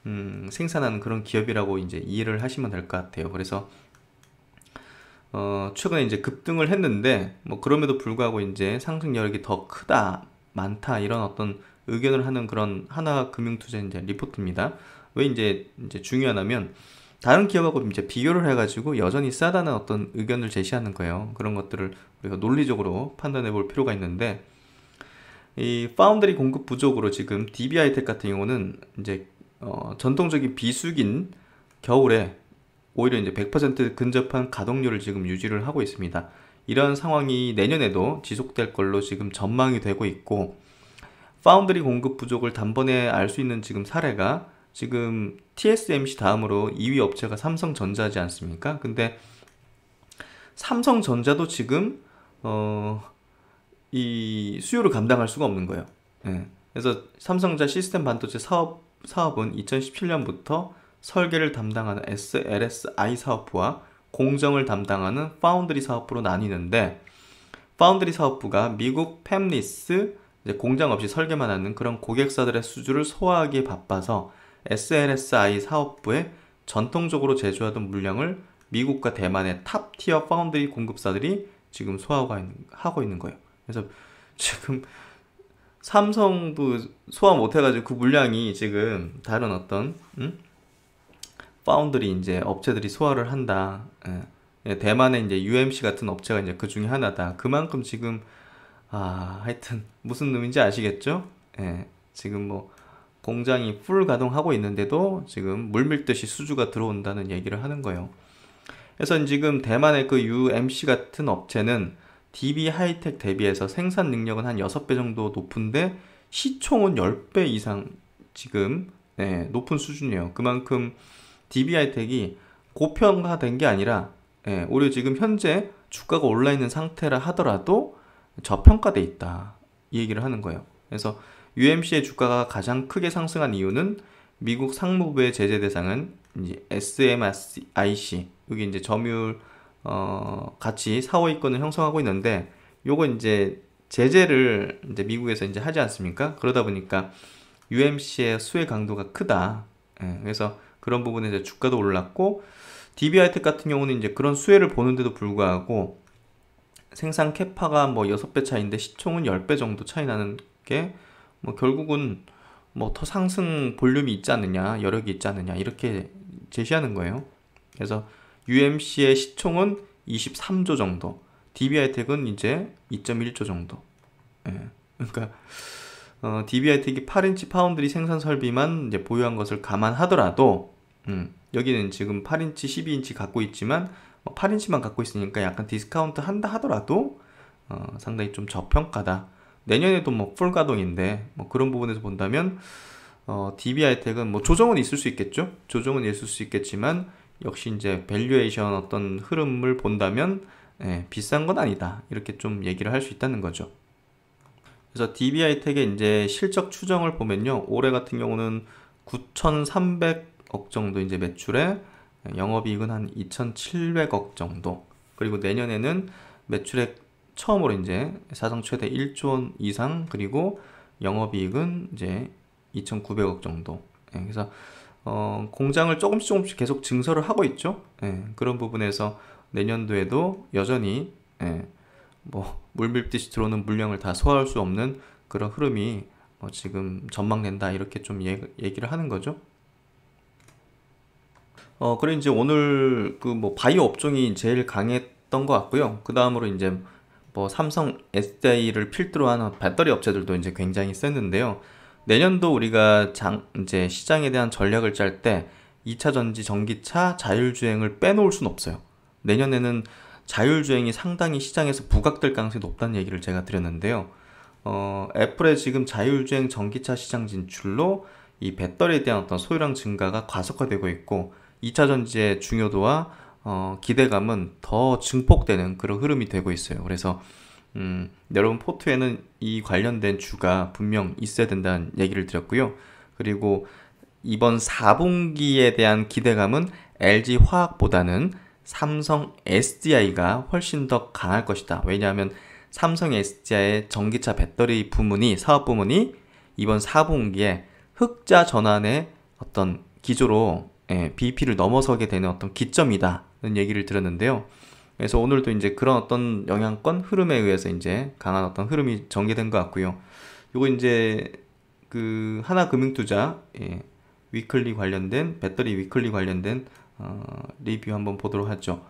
음, 생산하는 그런 기업이라고 이제 이해를 하시면 될 것 같아요. 그래서 어, 최근에 이제 급등을 했는데 뭐 그럼에도 불구하고 이제 상승 여력이 더 크다 많다 이런 어떤 의견을 하는 그런 하나 금융투자 이제 리포트입니다. 왜 이제 이제 중요하냐면 다른 기업하고 이제 비교를 해가지고 여전히 싸다는 어떤 의견을 제시하는 거예요. 그런 것들을 우리가 논리적으로 판단해 볼 필요가 있는데 이 파운드리 공급 부족으로 지금 DBI텍 같은 경우는 이제 어, 전통적인 비수기인 겨울에 오히려 이제 100% 근접한 가동률을 지금 유지를 하고 있습니다. 이런 상황이 내년에도 지속될 걸로 지금 전망이 되고 있고 파운드리 공급 부족을 단번에 알 수 있는 지금 사례가 지금 TSMC 다음으로 2위 업체가 삼성전자지 않습니까? 근데 삼성전자도 지금 어 이 수요를 감당할 수가 없는 거예요. 예. 그래서 삼성자 시스템 반도체 사업 사업은 2017년부터 설계를 담당하는 SLSI 사업부와 공정을 담당하는 파운드리 사업부로 나뉘는데 파운드리 사업부가 미국 팹리스 공장 없이 설계만 하는 그런 고객사들의 수주를 소화하기에 바빠서 SLSI 사업부에 전통적으로 제조하던 물량을 미국과 대만의 탑티어 파운드리 공급사들이 지금 소화 하고 있는 거예요. 그래서 지금 삼성도 소화 못해가지고 그 물량이 지금 다른 어떤 음? 파운드리 이제 업체들이 소화를 한다. 예. 예 대만의 이제 UMC 같은 업체가 이제 그 중에 하나다. 그만큼 지금 아 하여튼 무슨 놈인지 아시겠죠? 예. 지금 뭐 공장이 풀 가동하고 있는데도 지금 물밀듯이 수주가 들어온다는 얘기를 하는 거예요. 그래서 지금 대만의 그 UMC 같은 업체는 DB 하이텍 대비해서 생산 능력은 한 6배 정도 높은데 시총은 10배 이상 지금 예, 높은 수준이에요. 그만큼 DBI 텍이 고평가된 게 아니라 예, 오히려 지금 현재 주가가 올라 있는 상태라 하더라도 저평가돼 있다 이 얘기를 하는 거예요. 그래서 UMC의 주가가 가장 크게 상승한 이유는 미국 상무부의 제재 대상은 이제 SMIC 여기 이제 점유율 어, 같이 4, 5위권을 형성하고 있는데 요거 이제 제재를 이제 미국에서 이제 하지 않습니까? 그러다 보니까 UMC의 수혜 강도가 크다. 예, 그래서 그런 부분에서 주가도 올랐고 DB하이텍 같은 경우는 이제 그런 수혜를 보는데도 불구하고 생산 캐파가 뭐 6배 차인데 시총은 10배 정도 차이 나는 게 뭐 결국은 뭐 더 상승 볼륨이 있지 않느냐, 여력이 있지 않느냐 이렇게 제시하는 거예요. 그래서 UMC의 시총은 23조 정도, DB하이텍은 이제 2.1조 정도. 예. 그러니까 어, DB하이텍이 8인치 파운드리 생산 설비만 이제 보유한 것을 감안하더라도 음, 여기는 지금 8인치, 12인치 갖고 있지만 8인치만 어, 갖고 있으니까 약간 디스카운트 한다 하더라도 어, 상당히 좀 저평가다. 내년에도 뭐풀 가동인데 뭐 그런 부분에서 본다면 어, DB하이텍은 뭐 조정은 있을 수 있겠죠. 조정은 있을 수 있겠지만 역시 이제 밸류에이션 어떤 흐름을 본다면 예, 비싼 건 아니다. 이렇게 좀 얘기를 할 수 있다는 거죠. 그래서 DB하이텍의 이제 실적 추정을 보면요. 올해 같은 경우는 9,300억 정도 이제 매출에 영업이익은 한 2,700억 정도. 그리고 내년에는 매출액 처음으로 이제 사상 최대 1조 원 이상 그리고 영업이익은 이제 2,900억 정도. 예, 그래서 어, 공장을 조금씩 조금씩 계속 증설을 하고 있죠. 예, 그런 부분에서 내년도에도 여전히 예, 뭐 물밀듯이 들어오는 물량을 다 소화할 수 없는 그런 흐름이 어, 지금 전망된다 이렇게 좀 얘, 얘기를 하는 거죠. 어, 그고 이제 오늘 그 뭐 바이오 업종이 제일 강했던 것 같고요. 그 다음으로 이제 뭐 삼성 SDI를 필두로 하는 배터리 업체들도 이제 굉장히 셌는데요. 내년도 우리가 장, 이제 시장에 대한 전략을 짤 때 2차 전지, 전기차, 자율주행을 빼놓을 순 없어요. 내년에는 자율주행이 상당히 시장에서 부각될 가능성이 높다는 얘기를 제가 드렸는데요. 어, 애플의 지금 자율주행 전기차 시장 진출로 이 배터리에 대한 어떤 소유량 증가가 과속화되고 있고 2차 전지의 중요도와 어, 기대감은 더 증폭되는 그런 흐름이 되고 있어요. 그래서 음, 네, 여러분 포트에는 이 관련된 주가 분명 있어야 된다는 얘기를 드렸고요. 그리고 이번 4분기에 대한 기대감은 LG 화학보다는 삼성 SDI가 훨씬 더 강할 것이다. 왜냐하면 삼성 SDI의 전기차 배터리 부문이 사업 부문이 이번 4분기에 흑자 전환의 어떤 기조로 예, BEP를 넘어서게 되는 어떤 기점이다는 얘기를 들었는데요. 그래서 오늘도 이제 그런 어떤 영향권 흐름에 의해서 이제 강한 어떤 흐름이 전개된 것 같고요. 요거 이제 그 하나금융투자 예, 위클리 관련된 배터리 위클리 관련된 어, 리뷰 한번 보도록 하죠.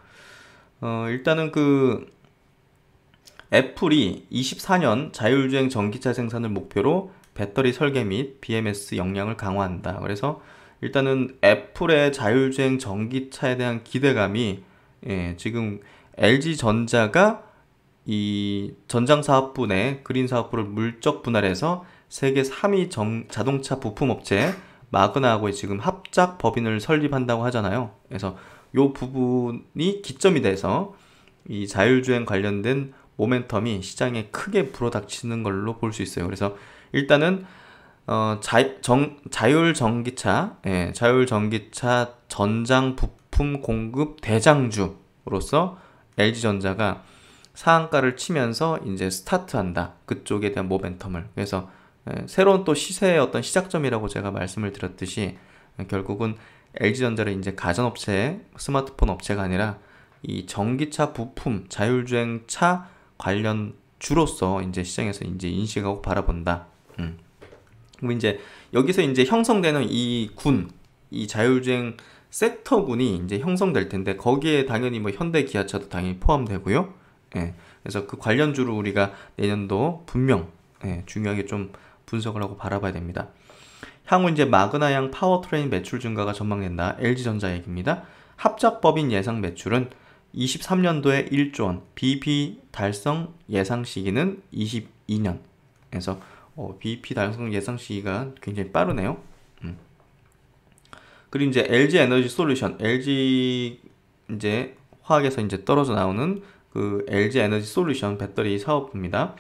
어, 일단은 그 애플이 24년 자율주행 전기차 생산을 목표로 배터리 설계 및 BMS 역량을 강화한다. 그래서 일단은 애플의 자율주행 전기차에 대한 기대감이 예, 지금 LG 전자가 이 전장 사업부 내 그린 사업부를 물적 분할해서 세계 3위 정, 자동차 부품 업체 마그나하고 지금 합작 법인을 설립한다고 하잖아요. 그래서 요 부분이 기점이 돼서 이 자율주행 관련된 모멘텀이 시장에 크게 불어닥치는 걸로 볼 수 있어요. 그래서 일단은 어, 자, 정, 자율 전기차, 예, 자율 전기차 전장 부품 공급 대장주로서 LG 전자가 상한가를 치면서 이제 스타트한다. 그쪽에 대한 모멘텀을. 그래서 예, 새로운 또 시세의 어떤 시작점이라고 제가 말씀을 드렸듯이 예, 결국은 LG전자를 이제 가전업체, 스마트폰 업체가 아니라 이 전기차 부품, 자율주행차 관련 주로서 이제 시장에서 이제 인식하고 바라본다. 음. 그럼 이제 여기서 이제 형성되는 이 군, 이 자율주행 섹터군이 이제 형성될 텐데 거기에 당연히 뭐 현대 기아차도 당연히 포함되고요. 예. 그래서 그 관련주로 우리가 내년도 분명 예, 중요하게 좀 분석을 하고 바라봐야 됩니다. 향후 이제 마그나양 파워트레인 매출 증가가 전망된다. LG전자 얘기입니다. 합작법인 예상 매출은 23년도에 1조 원, b p 달성 예상 시기는 22년. 그래서 어, BEP 달성 예상 시기가 굉장히 빠르네요. 음. 그리고 이제 LG 에너지 솔루션, LG 이제 화학에서 이제 떨어져 나오는 그 LG 에너지 솔루션 배터리 사업입니다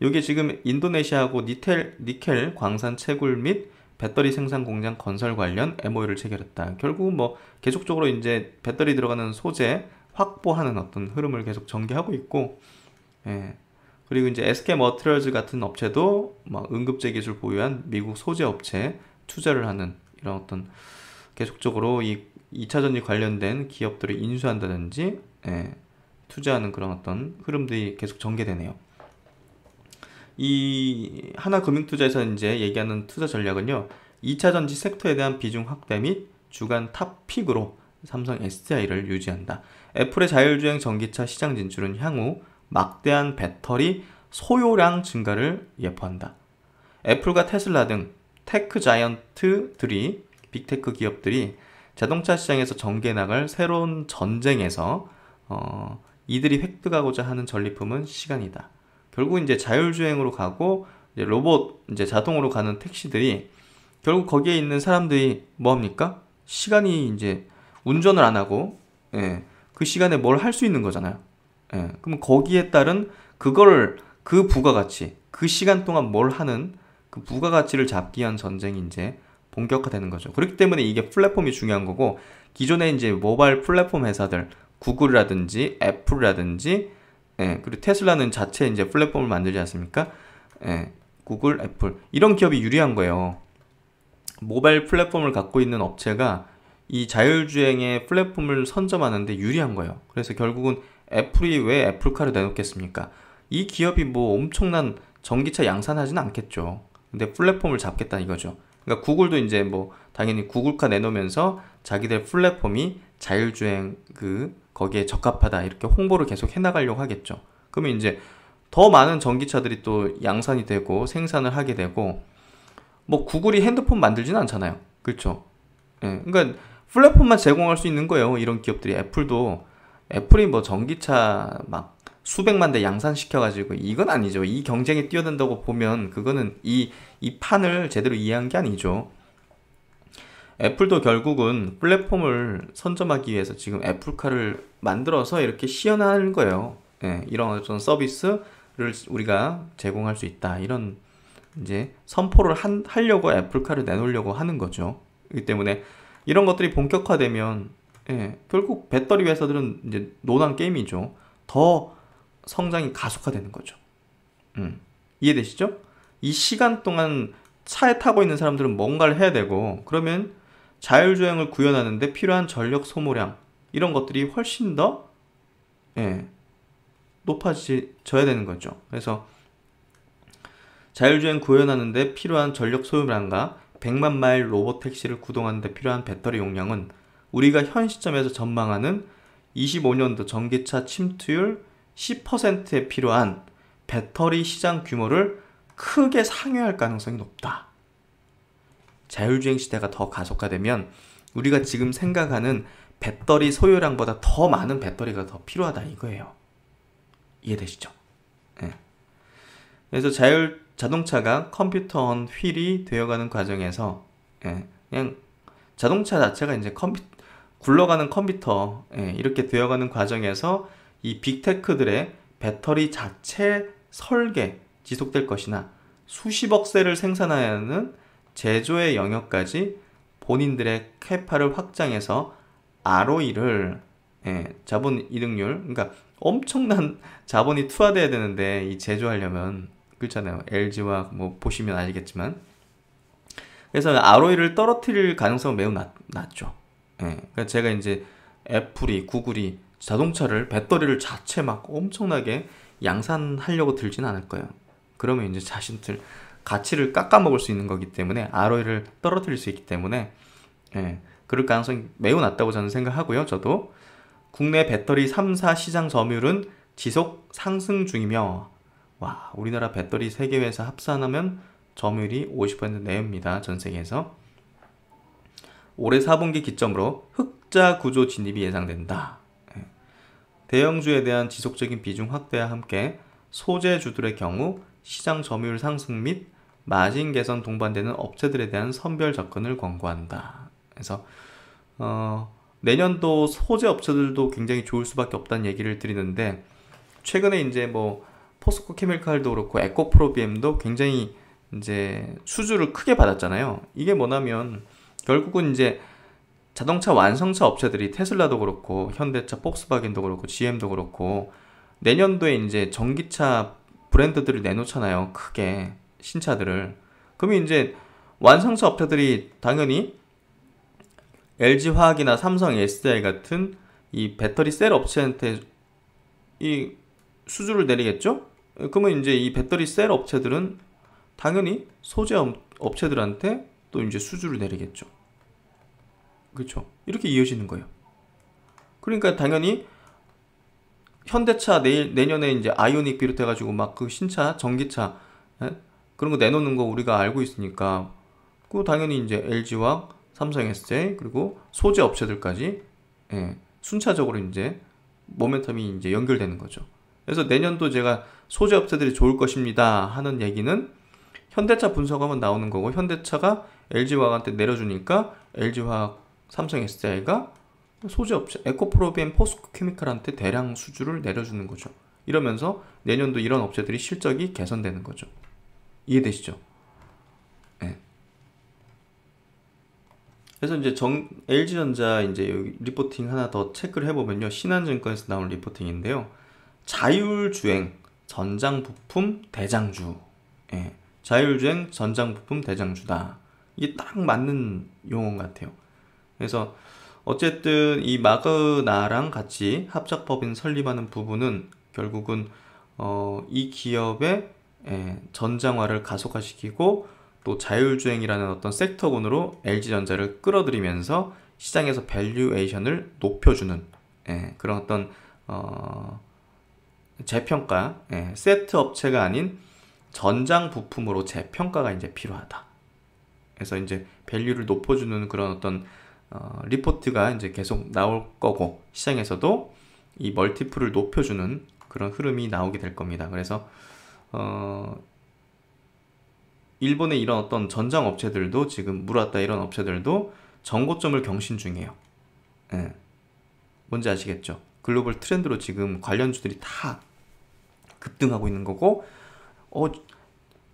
이게 지금 인도네시아하고 니텔, 니켈 광산 채굴 및 배터리 생산 공장 건설 관련 MOU를 체결했다. 결국 뭐 계속적으로 이제 배터리 들어가는 소재 확보하는 어떤 흐름을 계속 전개하고 있고, 예. 그리고 이제 SK 머트리얼즈 같은 업체도 막 응급제 기술 보유한 미국 소재 업체에 투자를 하는 이런 어떤 계속적으로 이 2차전지 관련된 기업들을 인수한다든지 예, 투자하는 그런 어떤 흐름들이 계속 전개되네요. 이 하나금융투자에서 이제 얘기하는 투자 전략은요. 2차전지 섹터에 대한 비중 확대 및 주간 탑픽으로 삼성 SDI를 유지한다. 애플의 자율주행 전기차 시장 진출은 향후 막대한 배터리 소요량 증가를 예포한다. 애플과 테슬라 등 테크 자이언트들이 빅테크 기업들이 자동차 시장에서 전개 나갈 새로운 전쟁에서 어, 이들이 획득하고자 하는 전리품은 시간이다. 결국 이제 자율주행으로 가고 이제 로봇 이제 자동으로 가는 택시들이 결국 거기에 있는 사람들이 뭐합니까? 시간이 이제 운전을 안 하고 예, 그 시간에 뭘 할 수 있는 거잖아요. 예. 그럼 거기에 따른 그걸 그 부가가치, 그 시간 동안 뭘 하는 그 부가가치를 잡기 위한 전쟁이 이제 본격화되는 거죠. 그렇기 때문에 이게 플랫폼이 중요한 거고 기존에 이제 모바일 플랫폼 회사들 구글이라든지 애플이라든지 예, 그리고 테슬라는 자체 이제 플랫폼을 만들지 않습니까? 예, 구글, 애플 이런 기업이 유리한 거예요. 모바일 플랫폼을 갖고 있는 업체가 이 자율주행의 플랫폼을 선점하는데 유리한 거예요. 그래서 결국은 애플이 왜 애플카를 내놓겠습니까? 이 기업이 뭐 엄청난 전기차 양산하진 않겠죠. 근데 플랫폼을 잡겠다는 이거죠. 그러니까 구글도 이제 뭐 당연히 구글카 내놓으면서 자기들 플랫폼이 자율주행 그 거기에 적합하다 이렇게 홍보를 계속 해나가려고 하겠죠. 그러면 이제 더 많은 전기차들이 또 양산이 되고 생산을 하게 되고 뭐 구글이 핸드폰 만들지는 않잖아요. 그렇죠? 예. 그러니까 플랫폼만 제공할 수 있는 거예요. 이런 기업들이 애플도 애플이 뭐 전기차 막 수백만 대 양산시켜가지고 이건 아니죠. 이 경쟁에 뛰어든다고 보면 그거는 이, 이 판을 제대로 이해한 게 아니죠. 애플도 결국은 플랫폼을 선점하기 위해서 지금 애플카를 만들어서 이렇게 시연하는 거예요. 예, 이런 어떤 서비스를 우리가 제공할 수 있다. 이런 이제 선포를 한, 하려고 애플카를 내놓으려고 하는 거죠. 그렇기 때문에 이런 것들이 본격화되면 예, 결국 배터리 회사들은 이제 노난 게임이죠. 더 성장이 가속화되는 거죠. 음, 이해되시죠? 이 시간 동안 차에 타고 있는 사람들은 뭔가를 해야 되고 그러면 자율주행을 구현하는데 필요한 전력 소모량 이런 것들이 훨씬 더 예, 높아져야 되는 거죠. 그래서 자율주행 구현하는데 필요한 전력 소모량과 100만 마일 로봇 택시를 구동하는데 필요한 배터리 용량은 우리가 현 시점에서 전망하는 25년도 전기차 침투율 10%에 필요한 배터리 시장 규모를 크게 상회할 가능성이 높다. 자율주행 시대가 더 가속화되면 우리가 지금 생각하는 배터리 소요량보다 더 많은 배터리가 더 필요하다 이거예요. 이해되시죠? 네. 그래서 자율 자동차가 컴퓨터 언 휠이 되어가는 과정에서 네. 그냥 자동차 자체가 이제 컴퓨터 굴러가는 컴퓨터 예, 이렇게 되어가는 과정에서 이 빅테크들의 배터리 자체 설계 지속될 것이나 수십억 세를 생산하는 제조의 영역까지 본인들의 캐파를 확장해서 ROE를 예, 자본 이득률 그러니까 엄청난 자본이 투하돼야 되는데 이 제조하려면 그렇잖아요 LG와 뭐 보시면 알겠지만 그래서 ROE를 떨어뜨릴 가능성은 매우 낮, 낮죠 예. 그러니까 제가 이제 애플이 구글이 자동차를 배터리를 자체 막 엄청나게 양산하려고 들진 않을 거예요. 그러면 이제 자신들 가치를 깎아먹을 수 있는 거기 때문에 ROE를 떨어뜨릴 수 있기 때문에 예, 그럴 가능성이 매우 낮다고 저는 생각하고요. 저도 국내 배터리 3사 시장 점유율은 지속 상승 중이며 와 우리나라 배터리 세계 회사 합산하면 점유율이 50% 내입니다. 전 세계에서 올해 4분기 기점으로 흑자 구조 진입이 예상된다. 예. 대형주에 대한 지속적인 비중 확대와 함께 소재주들의 경우 시장 점유율 상승 및 마진 개선 동반되는 업체들에 대한 선별 접근을 권고한다. 그래서 어, 내년도 소재 업체들도 굉장히 좋을 수밖에 없다는 얘기를 드리는데 최근에 이제 뭐 포스코 케미칼도 그렇고 에코프로비엠도 굉장히 이제 수주를 크게 받았잖아요. 이게 뭐냐면 결국은 이제 자동차 완성차 업체들이 테슬라도 그렇고 현대차, 폭스바겐도 그렇고 GM도 그렇고 내년도에 이제 전기차 브랜드들을 내놓잖아요. 크게 신차들을. 그러면 이제 완성차 업체들이 당연히 LG 화학이나 삼성 SDI 같은 이 배터리 셀 업체한테 이 수주를 내리겠죠? 그러면 이제 이 배터리 셀 업체들은 당연히 소재 업체들한테 또 이제 수주를 내리겠죠. 그렇죠. 이렇게 이어지는 거예요. 그러니까 당연히 현대차 내일 내년에 이제 아이오닉 비롯해 가지고 막 그 신차, 전기차 예? 그런 거 내놓는 거 우리가 알고 있으니까 그 당연히 이제 LG와 삼성 SJ 그리고 소재 업체들까지 예, 순차적으로 이제 모멘텀이 이제 연결되는 거죠. 그래서 내년도 제가 소재 업체들이 좋을 것입니다 하는 얘기는 현대차 분석하면 나오는 거고 현대차가 LG화학한테 내려주니까 LG화학 삼성 SDI가 소재 업체 에코프로비엔 포스코 케미칼한테 대량 수주를 내려주는 거죠. 이러면서 내년도 이런 업체들이 실적이 개선되는 거죠. 이해되시죠? 네. 그래서 이제 정, LG전자 이제 여기 리포팅 하나 더 체크를 해보면요. 신한증권에서 나온 리포팅인데요. 자율주행 전장부품 대장주. 예. 자율주행 전장부품 대장주다. 이게 딱 맞는 용어 같아요. 그래서 어쨌든 이 마그나랑 같이 합작법인 설립하는 부분은 결국은 어, 이 기업의 예, 전장화를 가속화시키고 또 자율주행이라는 어떤 섹터군으로 LG전자를 끌어들이면서 시장에서 밸류에이션을 높여주는 예, 그런 어떤 어, 재평가 예, 세트 업체가 아닌 전장 부품으로 재평가가 이제 필요하다. 그래서 이제 밸류를 높여주는 그런 어떤 어, 리포트가 이제 계속 나올 거고 시장에서도 이 멀티플을 높여주는 그런 흐름이 나오게 될 겁니다. 그래서 어, 일본의 이런 어떤 전장 업체들도 지금 물었다 이런 업체들도 정고점을 경신 중이에요. 예. 뭔지 아시겠죠? 글로벌 트렌드로 지금 관련주들이 다 급등하고 있는 거고, 어,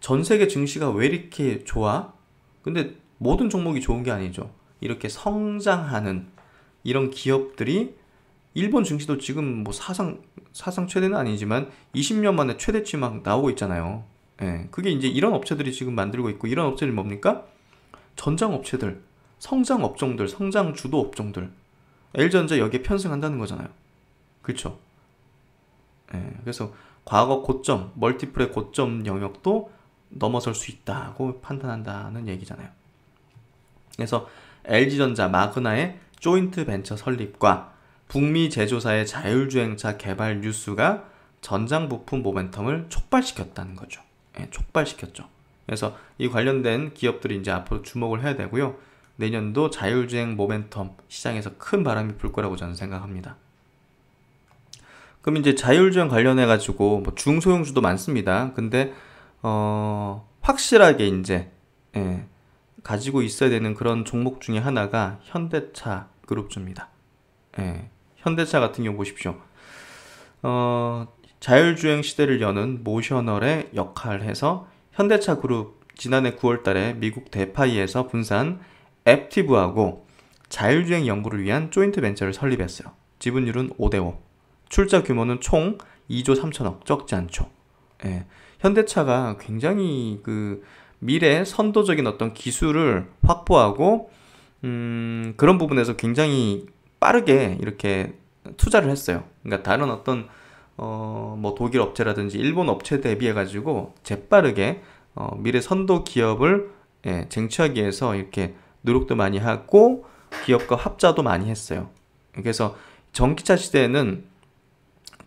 전 세계 증시가 왜 이렇게 좋아? 근데 모든 종목이 좋은 게 아니죠. 이렇게 성장하는 이런 기업들이 일본 증시도 지금 뭐 사상 사상 최대는 아니지만 20년 만에 최대치 막 나오고 있잖아요. 예. 그게 이제 이런 업체들이 지금 만들고 있고 이런 업체들이 뭡니까? 전장 업체들, 성장 업종들, 성장 주도 업종들. L전자 여기에 편승한다는 거잖아요. 그렇죠? 예. 그래서 과거 고점, 멀티플의 고점 영역도 넘어설 수 있다고 판단한다는 얘기잖아요. 그래서 LG전자 마그나의 조인트 벤처 설립과 북미 제조사의 자율주행차 개발 뉴스가 전장 부품 모멘텀을 촉발시켰다는 거죠. 예, 촉발시켰죠. 그래서 이 관련된 기업들이 이제 앞으로 주목을 해야 되고요. 내년도 자율주행 모멘텀 시장에서 큰 바람이 불 거라고 저는 생각합니다. 그럼 이제 자율주행 관련해 가지고 뭐 중소형주도 많습니다. 근데 어 확실하게 이제 예, 가지고 있어야 되는 그런 종목 중에 하나가 현대차 그룹주입니다. 예, 현대차 같은 경우 보십시오. 어, 자율주행 시대를 여는 모셔널의 역할해서 현대차 그룹 지난해 9월 달에 미국 대파이에서 분산 앱티브하고 자율주행 연구를 위한 조인트 벤처를 설립했어요. 지분율은 5대5. 출자 규모는 총 2조 3천억, 적지 않죠. 예. 현대차가 굉장히 그 미래 선도적인 어떤 기술을 확보하고 음, 그런 부분에서 굉장히 빠르게 이렇게 투자를 했어요. 그러니까 다른 어떤 어, 뭐 독일 업체라든지 일본 업체 대비해 가지고 재빠르게 어, 미래 선도 기업을 예, 쟁취하기 위해서 이렇게 노력도 많이 하고 기업과 합자도 많이 했어요. 그래서 전기차 시대에는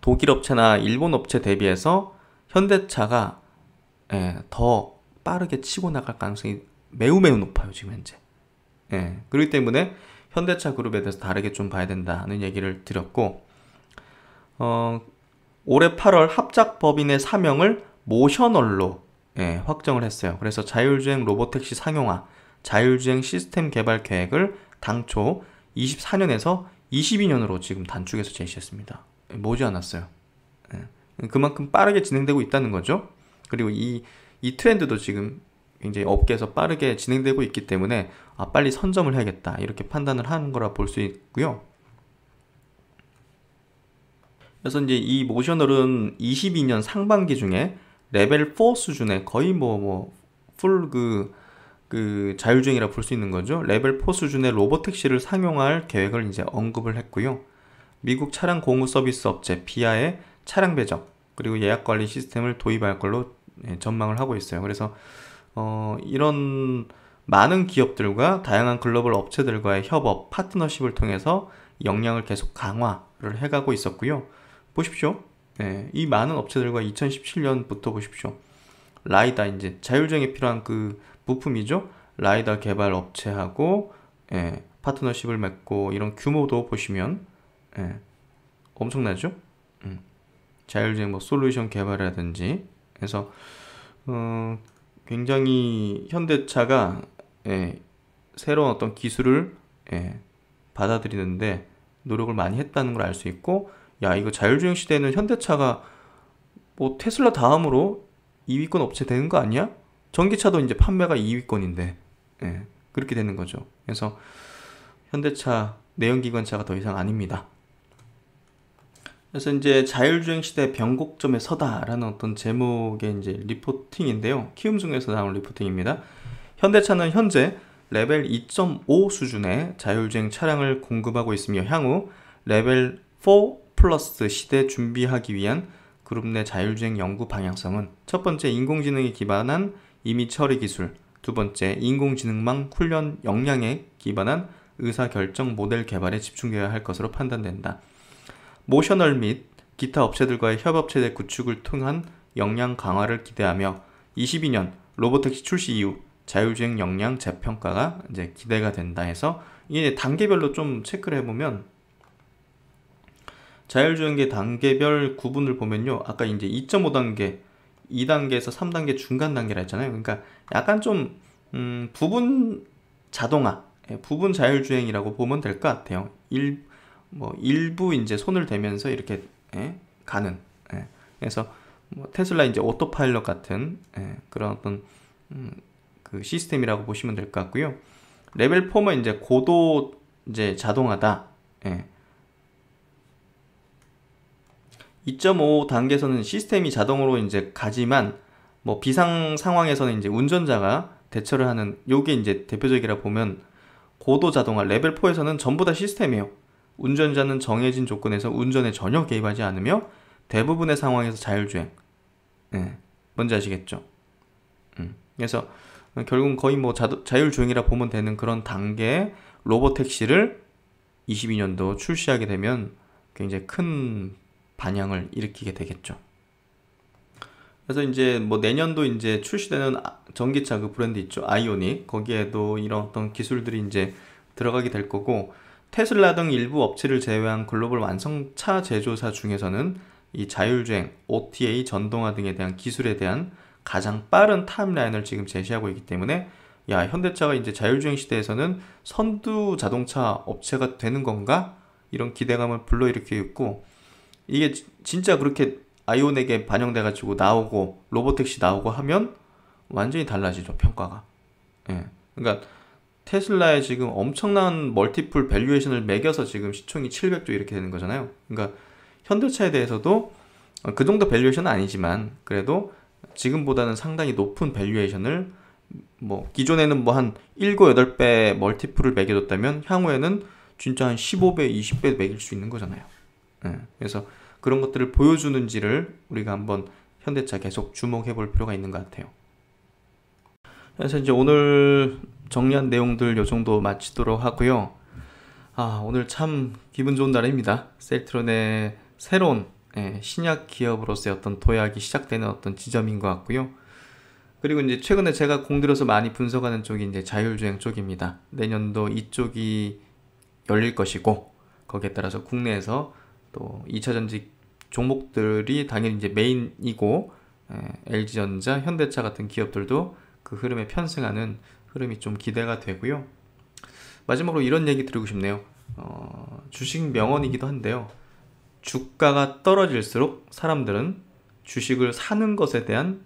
독일 업체나 일본 업체 대비해서 현대차가 예, 더 빠르게 치고 나갈 가능성이 매우 매우 높아요 지금 현재. 예. 그렇기 때문에 현대차 그룹에 대해서 다르게 좀 봐야 된다는 얘기를 드렸고 어, 올해 8월 합작법인의 사명을 모셔널로 예, 확정을 했어요. 그래서 자율주행 로보택시 상용화, 자율주행 시스템 개발 계획을 당초 24년에서 22년으로 지금 단축해서 제시했습니다. 예, 모지 않았어요. 예, 그만큼 빠르게 진행되고 있다는 거죠. 그리고 이이 트렌드도 지금 굉장히 업계에서 빠르게 진행되고 있기 때문에 아 빨리 선점을 해야겠다 이렇게 판단을 하는 거라 볼 수 있고요. 그래서 이제 이 모셔널은 22년 상반기 중에 레벨 4 수준의 거의 뭐 뭐 풀그 그 자율주행이라 볼 수 있는 거죠. 레벨 4 수준의 로봇 택시를 상용할 계획을 이제 언급을 했고요. 미국 차량 공유 서비스 업체 비아의 차량 배정 그리고 예약 관리 시스템을 도입할 걸로 예, 전망을 하고 있어요. 그래서 어, 이런 많은 기업들과 다양한 글로벌 업체들과의 협업, 파트너십을 통해서 역량을 계속 강화를 해가고 있었고요. 보십시오. 예, 이 많은 업체들과 2017년부터 보십시오. 라이다 이제 자율주행에 필요한 그 부품이죠. 라이다 개발 업체하고 예, 파트너십을 맺고 이런 규모도 보시면 예, 엄청나죠. 음. 자율주행 뭐 솔루션 개발이라든지 그래서 어, 굉장히 현대차가 예, 새로운 어떤 기술을 예, 받아들이는데 노력을 많이 했다는 걸 알 수 있고 야 이거 자율주행 시대에는 현대차가 뭐 테슬라 다음으로 2위권 업체 되는 거 아니야? 전기차도 이제 판매가 2위권인데 예, 그렇게 되는 거죠. 그래서 현대차 내연기관차가 더 이상 아닙니다. 그래서 이제 자율주행 시대 변곡점에 서다라는 어떤 제목의 이제 리포팅인데요. 키움 중에서 나온 리포팅입니다. 현대차는 현재 레벨 2.5 수준의 자율주행 차량을 공급하고 있으며 향후 레벨 4 플러스 시대 준비하기 위한 그룹 내 자율주행 연구 방향성은 첫 번째 인공지능에 기반한 이미 처리 기술, 두 번째 인공지능망 훈련 역량에 기반한 의사결정 모델 개발에 집중되어야 할 것으로 판단된다. 모셔널 및 기타 업체들과의 협업체제 구축을 통한 역량 강화를 기대하며 22년 로보택시 출시 이후 자율주행 역량 재평가가 이제 기대가 된다 해서 이게 단계별로 좀 체크를 해보면 자율주행계 단계별 구분을 보면요. 아까 이제 2.5단계, 2단계에서 3단계 중간 단계라 했잖아요. 그러니까 약간 좀, 음, 부분 자동화, 예, 부분 자율주행이라고 보면 될 것 같아요. 뭐 일부 이제 손을 대면서 이렇게 예? 가는 예? 그래서 뭐 테슬라 이제 오토파일럿 같은 예? 그런 어떤 음, 그 시스템이라고 보시면 될 것 같고요. 레벨 4는 이제 고도 이제 자동화다. 2.5 예. 단계에서는 시스템이 자동으로 이제 가지만 뭐 비상 상황에서는 이제 운전자가 대처를 하는 요게 이제 대표적이라 보면 고도 자동화 레벨 4에서는 전부 다 시스템이에요. 운전자는 정해진 조건에서 운전에 전혀 개입하지 않으며 대부분의 상황에서 자율주행. 네, 뭔지 아시겠죠? 음, 그래서 결국 거의 뭐 자도, 자율주행이라 보면 되는 그런 단계 로봇 택시를 22년도 출시하게 되면 굉장히 큰 반향을 일으키게 되겠죠. 그래서 이제 뭐 내년도 이제 출시되는 아, 전기차 그 브랜드 있죠. 아이오닉. 거기에도 이런 어떤 기술들이 이제 들어가게 될 거고 테슬라 등 일부 업체를 제외한 글로벌 완성차 제조사 중에서는 이 자율주행, OTA, 전동화 등에 대한 기술에 대한 가장 빠른 타임라인을 지금 제시하고 있기 때문에 야 현대차가 이제 자율주행 시대에서는 선두 자동차 업체가 되는 건가 이런 기대감을 불러일으켰고고 이게 진짜 그렇게 아이온에게 반영돼 가지고 나오고 로보택시 나오고 하면 완전히 달라지죠 평가가 예 그러니까 테슬라에 지금 엄청난 멀티플 밸류에이션을 매겨서 지금 시총이 700조 이렇게 되는 거잖아요. 그러니까 현대차에 대해서도 어, 그 정도 밸류에이션은 아니지만 그래도 지금보다는 상당히 높은 밸류에이션을 뭐 기존에는 뭐한 7, 8배 멀티플을 매겨줬다면 향후에는 진짜 한 15배, 20배 매길 수 있는 거잖아요. 네. 그래서 그런 것들을 보여주는지를 우리가 한번 현대차 계속 주목해 볼 필요가 있는 것 같아요. 그래서 이제 오늘 정리한 내용들 요 정도 마치도록 하고요. 아, 오늘 참 기분 좋은 날입니다. 셀트론의 새로운 예, 신약 기업으로서의 어떤 도약이 시작되는 어떤 지점인 것 같고요. 그리고 이제 최근에 제가 공들여서 많이 분석하는 쪽이 이제 자율주행 쪽입니다. 내년도 이쪽이 열릴 것이고 거기에 따라서 국내에서 또 2차 전지 종목들이 당연히 이제 메인이고 에, 예, LG전자, 현대차 같은 기업들도 그 흐름에 편승하는 흐름이 좀 기대가 되고요. 마지막으로 이런 얘기 드리고 싶네요. 어, 주식 명언이기도 한데요. 주가가 떨어질수록 사람들은 주식을 사는 것에 대한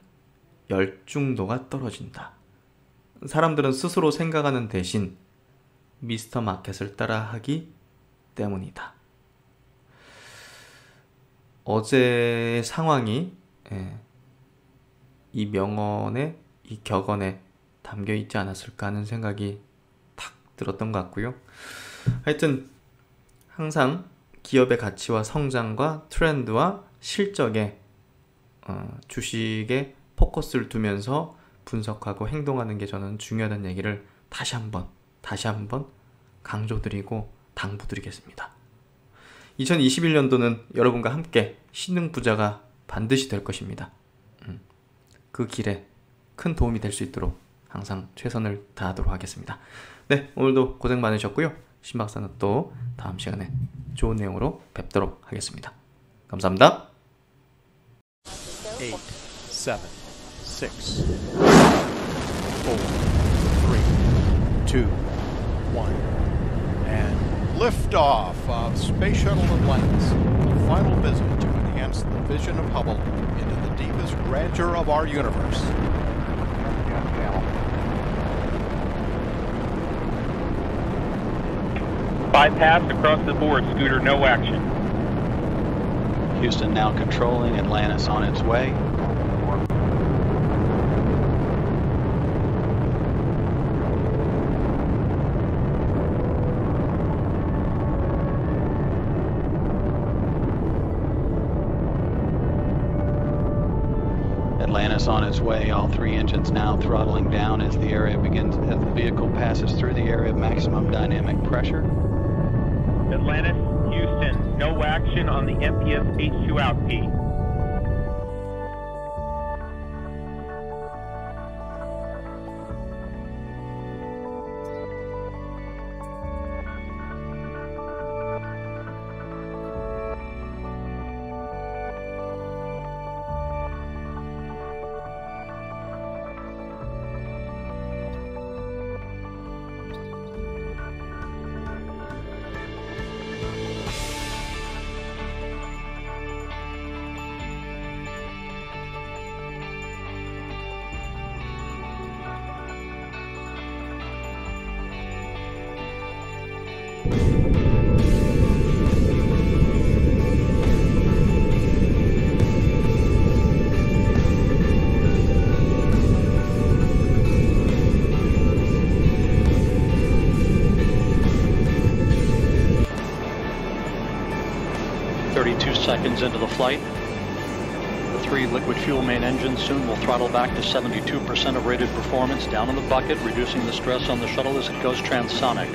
열중도가 떨어진다. 사람들은 스스로 생각하는 대신 미스터 마켓을 따라하기 때문이다. 어제 상황이 예, 이 명언의 이 격언에 담겨 있지 않았을까 하는 생각이 탁 들었던 것 같고요. 하여튼 항상 기업의 가치와 성장과 트렌드와 실적에 어, 주식에 포커스를 두면서 분석하고 행동하는 게 저는 중요하다는 얘기를 다시 한번 다시 한번 강조드리고 당부드리겠습니다. 2021년도는 여러분과 함께 신흥 부자가 반드시 될 것입니다. 음, 그 길에 큰 도움이 될 수 있도록 항상 최선을 다하도록 하겠습니다. 네, 오늘도 고생 많으셨고요. 신박사는 또 다음 시간에 좋은 내용으로 뵙도록 하겠습니다. 감사합니다. 8, 7, 6, 4, 3, 2, 1, and liftoff of Space Shuttle Atlantis, the final visit to enhance the vision of Hubble into the deepest grandeur of our universe. bypassed across the board, Scooter, no action. Houston now controlling, Atlantis on its way. Atlantis on its way, all three engines now throttling down as the area begins as the vehicle passes through the area of maximum dynamic pressure. Atlantis, Houston. No action on the MPS H2 out Pete. throttle back to 72% of rated performance down in the bucket, reducing the stress on the shuttle as it goes transonic.